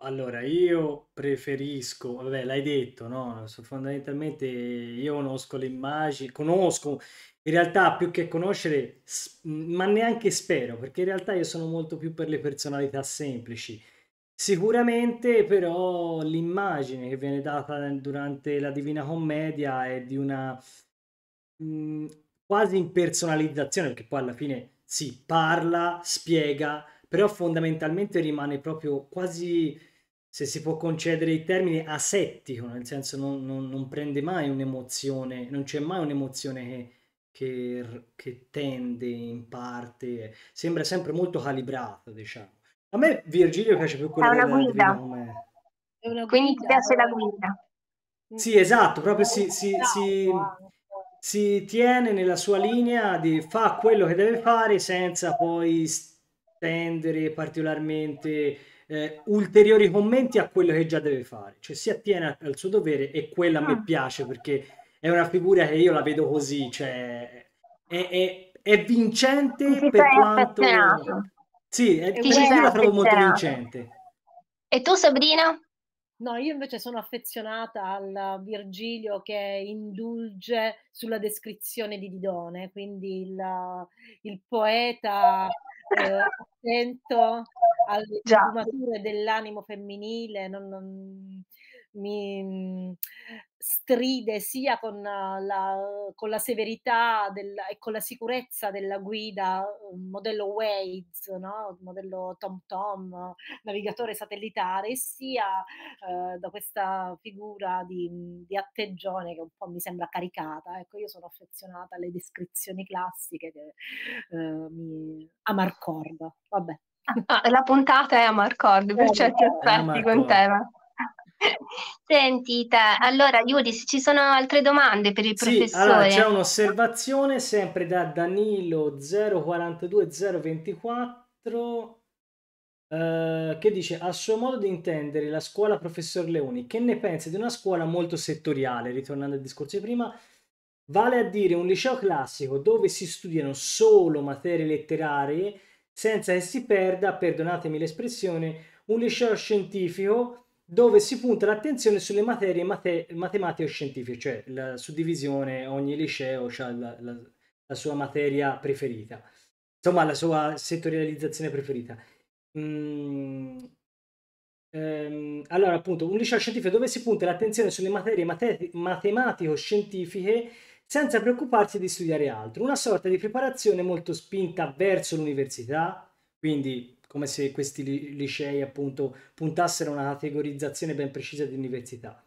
allora, io preferisco, vabbè, l'hai detto, no? Fondamentalmente io conosco le immagini, conosco, in realtà più che conoscere, ma neanche spero, perché in realtà io sono molto più per le personalità semplici. Sicuramente però l'immagine che viene data durante la Divina Commedia è di una mh, mhmm, quasi impersonalizzazione, perché poi alla fine si parla, spiega però fondamentalmente rimane proprio quasi, se si può concedere il termine, asettico, nel senso non, non, non prende mai un'emozione, non c'è mai un'emozione che, che, che, tende in parte, sembra sempre molto calibrato, diciamo. A me Virgilio piace più quello della guida. guida. Quindi ti piace la guida. Mm. Sì, esatto, proprio si, si, si, si tiene nella sua linea di fa quello che deve fare senza poi attendere particolarmente eh, ulteriori commenti a quello che già deve fare, cioè si attiene al suo dovere e quella a me ah. piace perché è una figura che io la vedo così, cioè è, è, è vincente per quanto... Affezionato. Sì, è, io la trovo molto vincente. E tu Sabrina? No, io invece sono affezionata al Virgilio che indulge sulla descrizione di Didone, quindi il, il poeta eh, attento alle sfumature dell'animo femminile, non, non, mi mm, stride sia con la, con la severità del, e con la sicurezza della guida modello Waze, no? modello TomTom, navigatore satellitare, sia eh, da questa figura di, mm, di, atteggione che un po' mi sembra caricata. Ecco, io sono affezionata alle descrizioni classiche che eh, mi amarcorda. Vabbè. Ah, la puntata è a Marcord, per certi aspetti con te. Sentita, allora Iudis, ci sono altre domande per il sì, professore? Allora, c'è un'osservazione sempre da Danilo 042024 eh, che dice a suo modo di intendere la scuola professor Leoni, che ne pensa di una scuola molto settoriale, ritornando al discorso di prima, vale a dire un liceo classico dove si studiano solo materie letterarie senza che si perda, perdonatemi l'espressione, un liceo scientifico dove si punta l'attenzione sulle materie mate- matematiche o scientifiche, cioè la suddivisione, ogni liceo ha la, la, la, sua materia preferita, insomma la sua settorializzazione preferita. Mm, ehm, allora, appunto, un liceo scientifico dove si punta l'attenzione sulle materie mate- matematico-scientifiche senza preoccuparsi di studiare altro, una sorta di preparazione molto spinta verso l'università, quindi come se questi licei appunto puntassero a una categorizzazione ben precisa di università.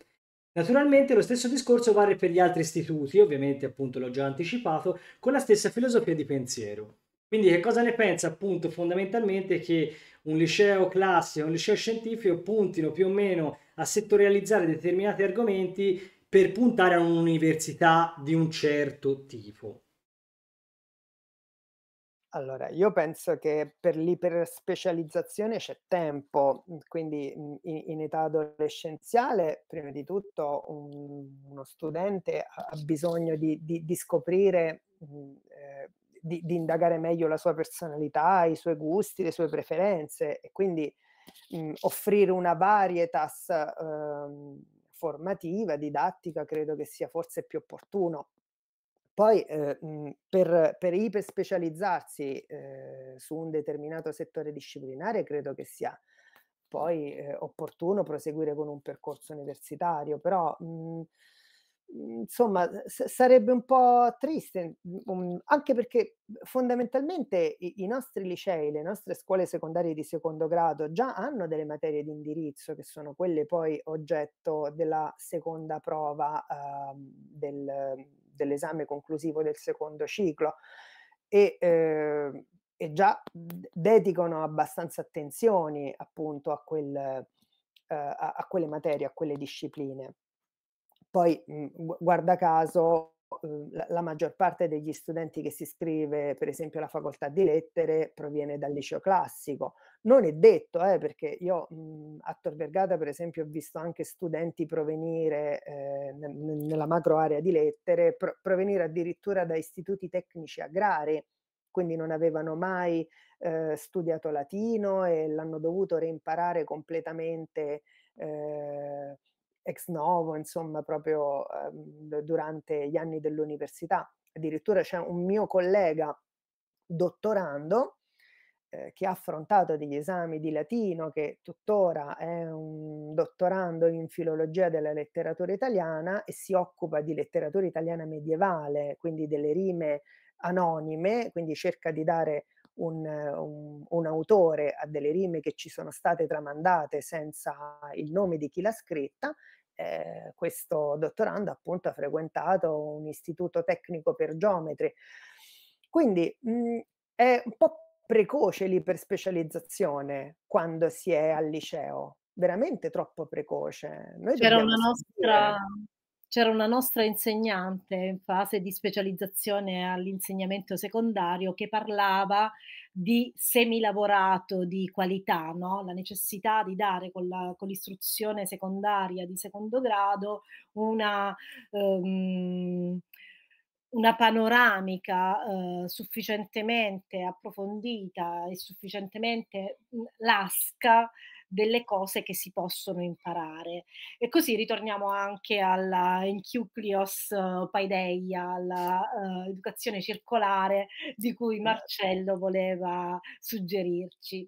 Naturalmente lo stesso discorso vale per gli altri istituti, ovviamente appunto l'ho già anticipato, con la stessa filosofia di pensiero. Quindi che cosa ne pensa appunto fondamentalmente che un liceo classico, un liceo scientifico puntino più o meno a settorializzare determinati argomenti per puntare a un'università di un certo tipo? Allora, io penso che per l'iperspecializzazione c'è tempo, mhmm, quindi mhmm, in, in età adolescenziale, prima di tutto, un- uno studente ha bisogno di, di- di scoprire, mhmm, eh, di, di indagare meglio la sua personalità, i suoi gusti, le sue preferenze e quindi mh, offrire una varietas ehm, formativa, didattica, credo che sia forse più opportuno. Poi eh, per, per iperspecializzarsi eh, su un determinato settore disciplinare credo che sia poi eh, opportuno proseguire con un percorso universitario, però mh, mhmm, insomma s- sarebbe un po' triste, mh, mhmm, anche perché fondamentalmente i-, i nostri licei, le nostre scuole secondarie di secondo grado già hanno delle materie di indirizzo che sono quelle poi oggetto della seconda prova eh, del dell'esame conclusivo del secondo ciclo e, eh, e già dedicano abbastanza attenzioni appunto a, quel, eh, a, a quelle materie, a quelle discipline. Poi, mh, mhmm, guarda caso, Uhm, la maggior parte degli studenti che si iscrive, per esempio alla facoltà di lettere, proviene dal liceo classico. Non è detto, eh, perché io mh, mhmm, a Tor Vergata, per esempio, ho visto anche studenti provenire eh, n- nella macro area di lettere, pro- provenire addirittura da istituti tecnici agrari quindi non avevano mai eh, studiato latino e l'hanno dovuto reimparare completamente eh, ex novo, insomma, proprio ehm, durante gli anni dell'università. Addirittura c'è un mio collega dottorando eh, che ha affrontato degli esami di latino, che tuttora è un dottorando in filologia della letteratura italiana e si occupa di letteratura italiana medievale, quindi delle rime anonime, quindi cerca di dare un, un, un, autore a delle rime che ci sono state tramandate senza il nome di chi l'ha scritta eh, questo dottorando appunto ha frequentato un istituto tecnico per geometri. Quindi mh, mm, è un po' precoce l'iperspecializzazione quando si è al liceo, veramente troppo precoce. C'era una, nostra, c'era, una nostra, insegnante in fase di specializzazione all'insegnamento secondario che parlava di semilavorato di qualità, no? la necessità di dare con, la, con, l'istruzione secondaria di secondo grado una, um, una panoramica uh, sufficientemente approfondita e sufficientemente lasca delle cose che si possono imparare. E così ritorniamo anche alla Enchiuclios eh, Paideia, all'educazione eh, uh, circolare di cui certo. Marcello voleva suggerirci.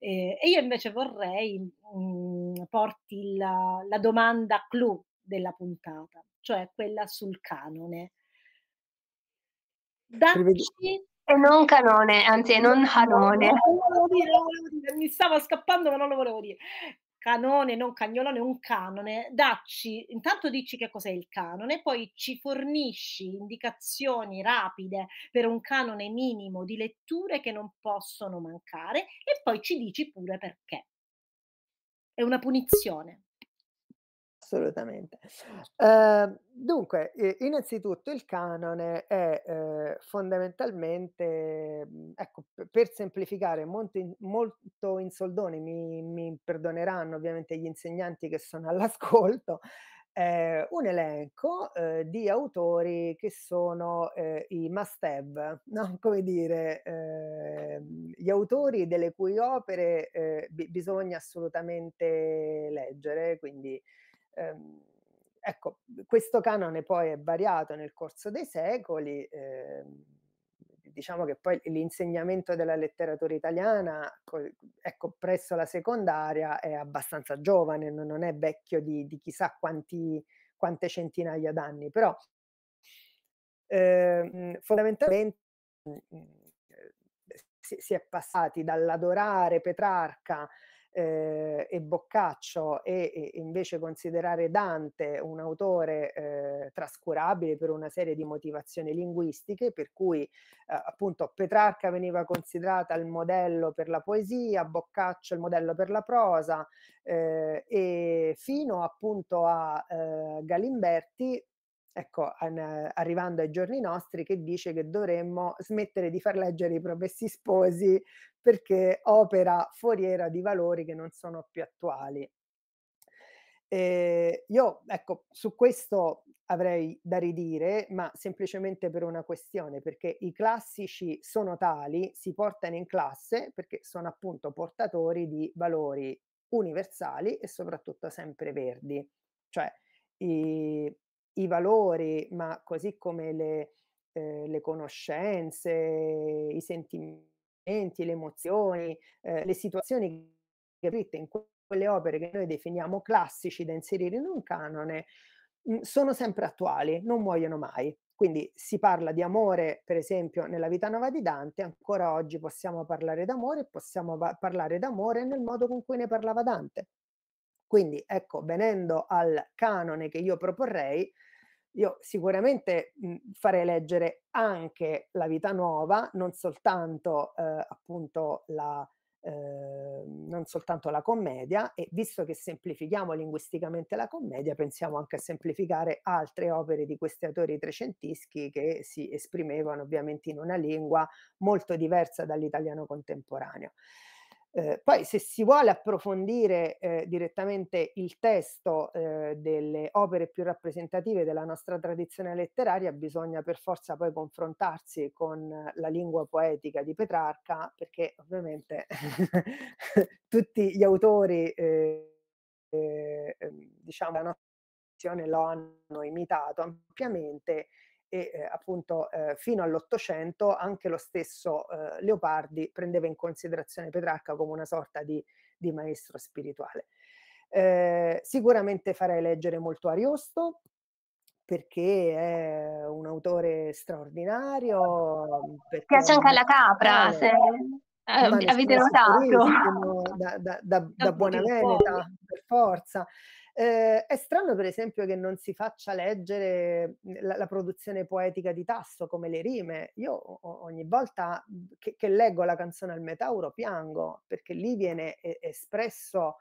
Eh, e io invece vorrei mh, mm, porti la, la domanda clou della puntata, cioè quella sul canone. Dacci e non canone, anzi, non canone. Non volevo dire, Mi stava scappando, ma non lo volevo dire. Canone, non cagnolone, un canone. Dacci, intanto dici che cos'è il canone, poi ci fornisci indicazioni rapide per un canone minimo di letture che non possono mancare e poi ci dici pure perché. È una punizione. Assolutamente. Eh, dunque, innanzitutto il canone è eh, fondamentalmente, mm, ecco, per semplificare molto in, molto in soldoni, mi, mi perdoneranno ovviamente gli insegnanti che sono (laughs) all'ascolto, è eh, un elenco eh, di autori che sono eh, i must have, no? come dire, ehm, gli autori delle cui opere eh, bi- bisogna assolutamente leggere, quindi Ehm, ecco, questo canone poi è variato nel corso dei secoli. Ehm, diciamo che poi l'insegnamento della letteratura italiana, ecco, presso la secondaria è abbastanza giovane, non è vecchio di, di chissà quanti, quante centinaia d'anni, però ehm, mm, mm, eh, fondamentalmente si, si, è passati dall'adorare Petrarca eh, e Boccaccio e, e, invece considerare Dante un autore eh, trascurabile per una serie di motivazioni linguistiche, per cui eh, appunto Petrarca veniva considerata il modello per la poesia, Boccaccio il modello per la prosa eh, e fino appunto a eh, Galimberti ecco, an, arrivando ai giorni nostri, che dice che dovremmo smettere di far leggere i promessi sposi perché opera foriera di valori che non sono più attuali. Eh, io ecco, su questo avrei da ridire, ma semplicemente per una questione, perché i classici sono tali, si portano in classe perché sono appunto portatori di valori universali e soprattutto sempre verdi. Cioè, i, i valori, ma così come le, eh, le conoscenze, i sentimenti, le emozioni, eh, le situazioni scritte in quelle opere che noi definiamo classici da inserire in un canone, mh, mm, sono sempre attuali, non muoiono mai. Quindi si parla di amore, per esempio, nella vita nuova di Dante, ancora oggi possiamo parlare d'amore, possiamo va- parlare d'amore nel modo con cui ne parlava Dante. Quindi ecco, venendo al canone che io proporrei, io sicuramente mh, mhmm, farei leggere anche la vita nuova, non soltanto eh, appunto la, eh, non soltanto la commedia e visto che semplifichiamo linguisticamente la commedia pensiamo anche a semplificare altre opere di questi autori trecentischi che si esprimevano ovviamente in una lingua molto diversa dall'italiano contemporaneo. Ehm, poi se si vuole approfondire eh, direttamente il testo eh, delle opere più rappresentative della nostra tradizione letteraria, bisogna per forza poi confrontarsi con la lingua poetica di Petrarca, perché ovviamente (laughs) tutti gli autori, ehm, ehm, diciamo, della nostra tradizione lo hanno imitato ampiamente e eh, appunto eh, fino all'Ottocento anche lo stesso eh, Leopardi prendeva in considerazione Petrarca come una sorta di, di maestro spirituale. Eh, sicuramente farei leggere molto Ariosto perché è un autore straordinario. Piace anche alla capra, se... Eh, avete notato. Da, da, da, da (laughs) buona veneta, per forza. Eh, è strano, per esempio, che non si faccia leggere mhmm, la, la produzione poetica di Tasso come le rime. Io ogni volta mhmm, che, che, leggo la canzone al Metauro piango, perché lì viene espresso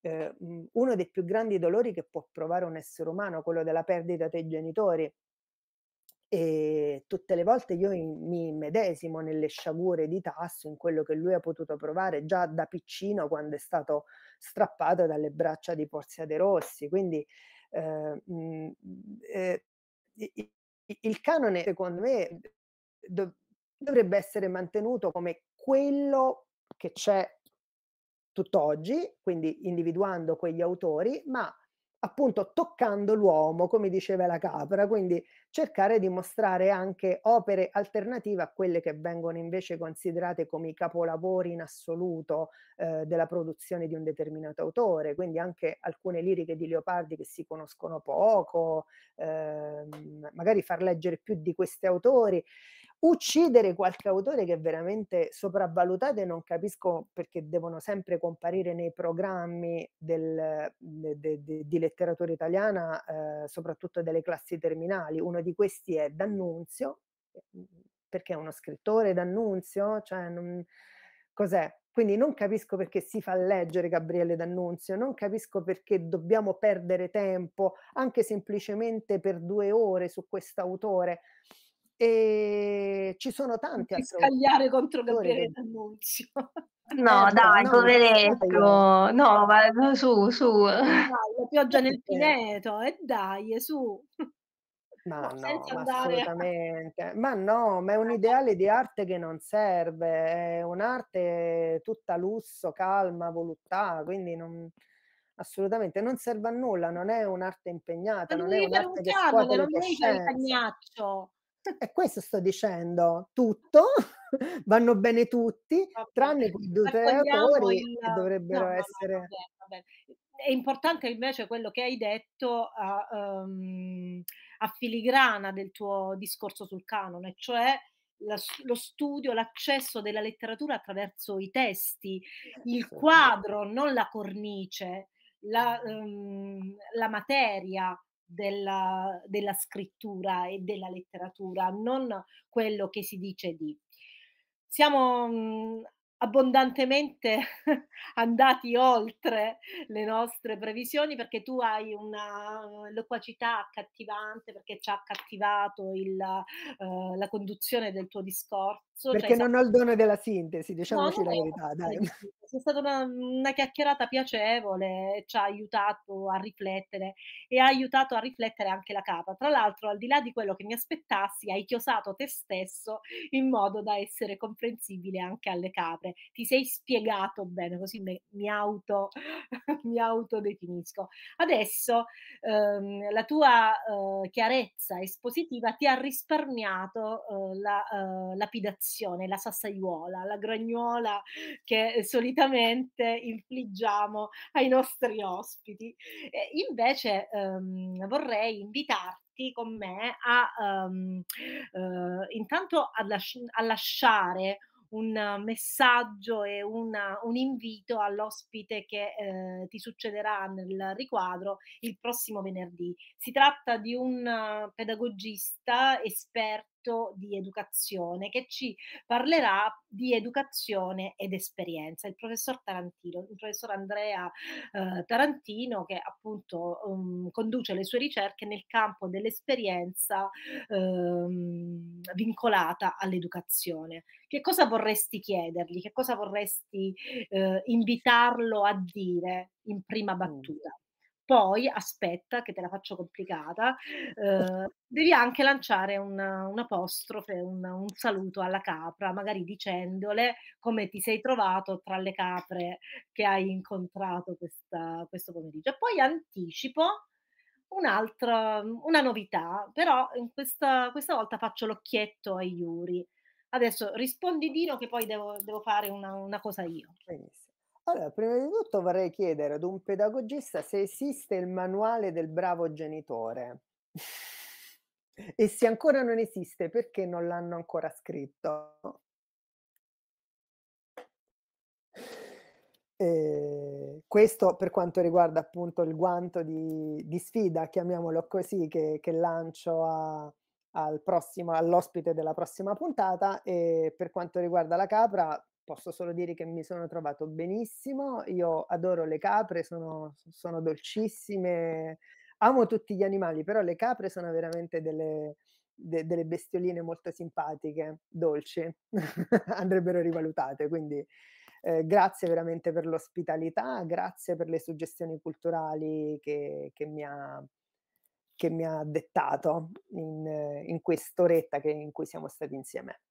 eh, uno dei più grandi dolori che può provare un essere umano, quello della perdita dei genitori. E ehm, tutte le volte io in, mi medesimo nelle sciagure di Tasso, in quello che lui ha potuto provare già da piccino quando è stato strappato dalle braccia di Porzia De Rossi. Quindi eh, mm, eh, il canone, secondo me, dov- dovrebbe essere mantenuto come quello che c'è tutt'oggi, quindi individuando quegli autori, ma appunto toccando l'uomo, come diceva la capra, quindi cercare di mostrare anche opere alternative a quelle che vengono invece considerate come i capolavori in assoluto eh, della produzione di un determinato autore, quindi anche alcune liriche di Leopardi che si conoscono poco, ehm, magari far leggere più di questi autori uccidere qualche autore che è veramente sopravvalutato e non capisco perché devono sempre comparire nei programmi del, de, de, de, di letteratura italiana, eh, soprattutto delle classi terminali. Uno di questi è D'Annunzio, mm, perché è uno scrittore D'Annunzio, cioè non, cos'è? Quindi non capisco perché si fa leggere Gabriele D'Annunzio, non capisco perché dobbiamo perdere tempo anche semplicemente per due ore su quest'autore. autore e ci sono tanti altri. Scagliare contro Gabriele D'Annunzio. (laughs) No, eh, dai, no, poveretto. No, ma su, su. Dai, la pioggia nel pineto, e dai, su. Ma no, ma assolutamente. Ma no, ma è un ideale di arte che non serve, è un'arte tutta lusso, calma, voluttà, quindi non, assolutamente non serve a nulla, non è un'arte impegnata, non è un'arte un che scuote non è il cagnaccio. E questo sto dicendo, tutto, (laughs) vanno bene tutti, vabbè, tranne quei due autori il... che dovrebbero no, essere... Vabbè, vabbè. È importante invece quello che hai detto a, um, a filigrana del tuo discorso sul canone, cioè la, lo studio, l'accesso della letteratura attraverso i testi, il quadro, non la cornice, la, um, la materia, della, della scrittura e della letteratura, non quello che si dice di. Siamo mh, mm, abbondantemente (laughs) andati oltre le nostre previsioni perché tu hai una loquacità accattivante perché ci ha accattivato il, uh, la conduzione del tuo discorso. Cioè perché cioè, non ho il dono della sintesi, diciamoci no, la verità. Dai è stata una, una chiacchierata piacevole, ci ha aiutato a riflettere e ha aiutato a riflettere anche la capa. Tra l'altro, al di là di quello che mi aspettassi, hai chiosato te stesso in modo da essere comprensibile anche alle capre. Ti sei spiegato bene, così me, mi, auto, (laughs) mi autodefinisco. Adesso ehm, la tua eh, chiarezza espositiva ti ha risparmiato eh, la eh, lapidazione, la sassaiuola, la gragnuola che solitamente solitamente infliggiamo ai nostri ospiti. Eh, invece ehm, vorrei invitarti con me a ehm, eh, intanto a, lasci- a lasciare un messaggio e una, un invito all'ospite che eh, ti succederà nel riquadro il prossimo venerdì. Si tratta di un eh, pedagogista esperto progetto di educazione che ci parlerà di educazione ed esperienza, il professor Tarantino, il professor Andrea eh, Tarantino che appunto um, conduce le sue ricerche nel campo dell'esperienza ehm, vincolata all'educazione. Che cosa vorresti chiedergli? Che cosa vorresti eh, invitarlo a dire in prima mm. battuta? Poi, aspetta che te la faccio complicata, eh, devi anche lanciare una, un apostrofe, un, un, saluto alla capra, magari dicendole come ti sei trovato tra le capre che hai incontrato questa, questo pomeriggio. poi anticipo un'altra, una novità, però questa, questa, volta faccio l'occhietto ai Yuri. Adesso rispondi Dino che poi devo, devo fare una, una cosa io. Benissimo. Allora, prima di tutto vorrei chiedere ad un pedagogista se esiste il manuale del bravo genitore (laughs) e se ancora non esiste, perché non l'hanno ancora scritto. Eh, questo per quanto riguarda appunto il guanto di, di sfida, chiamiamolo così, che, che lancio a, al prossimo, all'ospite della prossima puntata e per quanto riguarda la capra posso solo dire che mi sono trovato benissimo. Io adoro le capre, sono, sono dolcissime, amo tutti gli animali, però le capre sono veramente delle, de, delle bestioline molto simpatiche, dolci, (laughs) andrebbero rivalutate. Quindi eh, grazie veramente per l'ospitalità, grazie per le suggestioni culturali che, che mi ha che mi ha dettato in, in quest'oretta che, in cui siamo stati insieme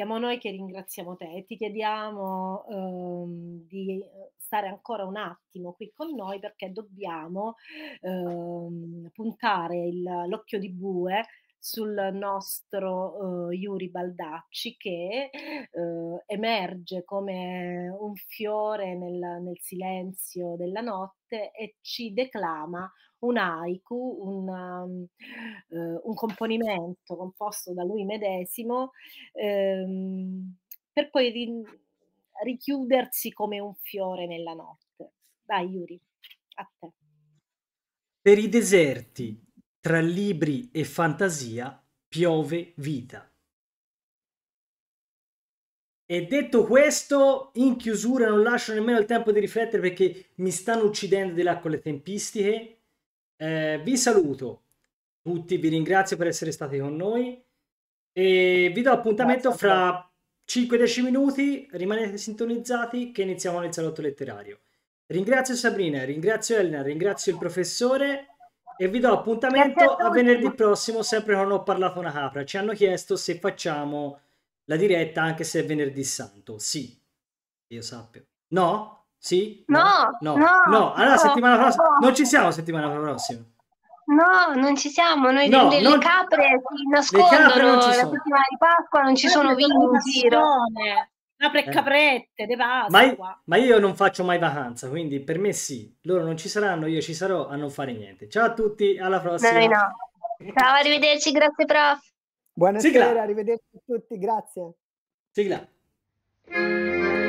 siamo noi che ringraziamo te e ti chiediamo ehm, di eh, stare ancora un attimo qui con noi perché dobbiamo ehm, puntare il, l'occhio di bue sul nostro uh, Yuri Baldacci che uh, emerge come un fiore nel, nel silenzio della notte e ci declama un haiku, un, um, eh, un componimento composto da lui medesimo, ehm, per poi ri- richiudersi come un fiore nella notte. Dai, Yuri, a te. Per i deserti, tra libri e fantasia, piove vita. E detto questo, in chiusura non lascio nemmeno il tempo di riflettere perché mi stanno uccidendo di là con le tempistiche. Eh, vi saluto tutti, vi ringrazio per essere stati con noi e vi do appuntamento Grazie. fra 5-10 minuti, rimanete sintonizzati che iniziamo nel salotto letterario. Ringrazio Sabrina, ringrazio Elena, ringrazio il professore e vi do appuntamento a, a venerdì prossimo, sempre non ho parlato una capra. Ci hanno chiesto se facciamo la diretta anche se è venerdì santo. Sì, io sappio. No? Sì? No, no, no, no. allora no, settimana prossima. No. Non ci siamo settimana prossima. No, non ci siamo, noi no, delle non... capre si nascondono, capre la settimana di Pasqua non ci non sono vini in giro. Capre e eh. caprette, eh. ma, ma io non faccio mai vacanza, quindi per me sì, loro non ci saranno, io ci sarò a non fare niente. Ciao a tutti, alla prossima. Noi no. Ciao, arrivederci, grazie prof. Buonasera, Sigla. arrivederci a tutti, grazie. Sigla.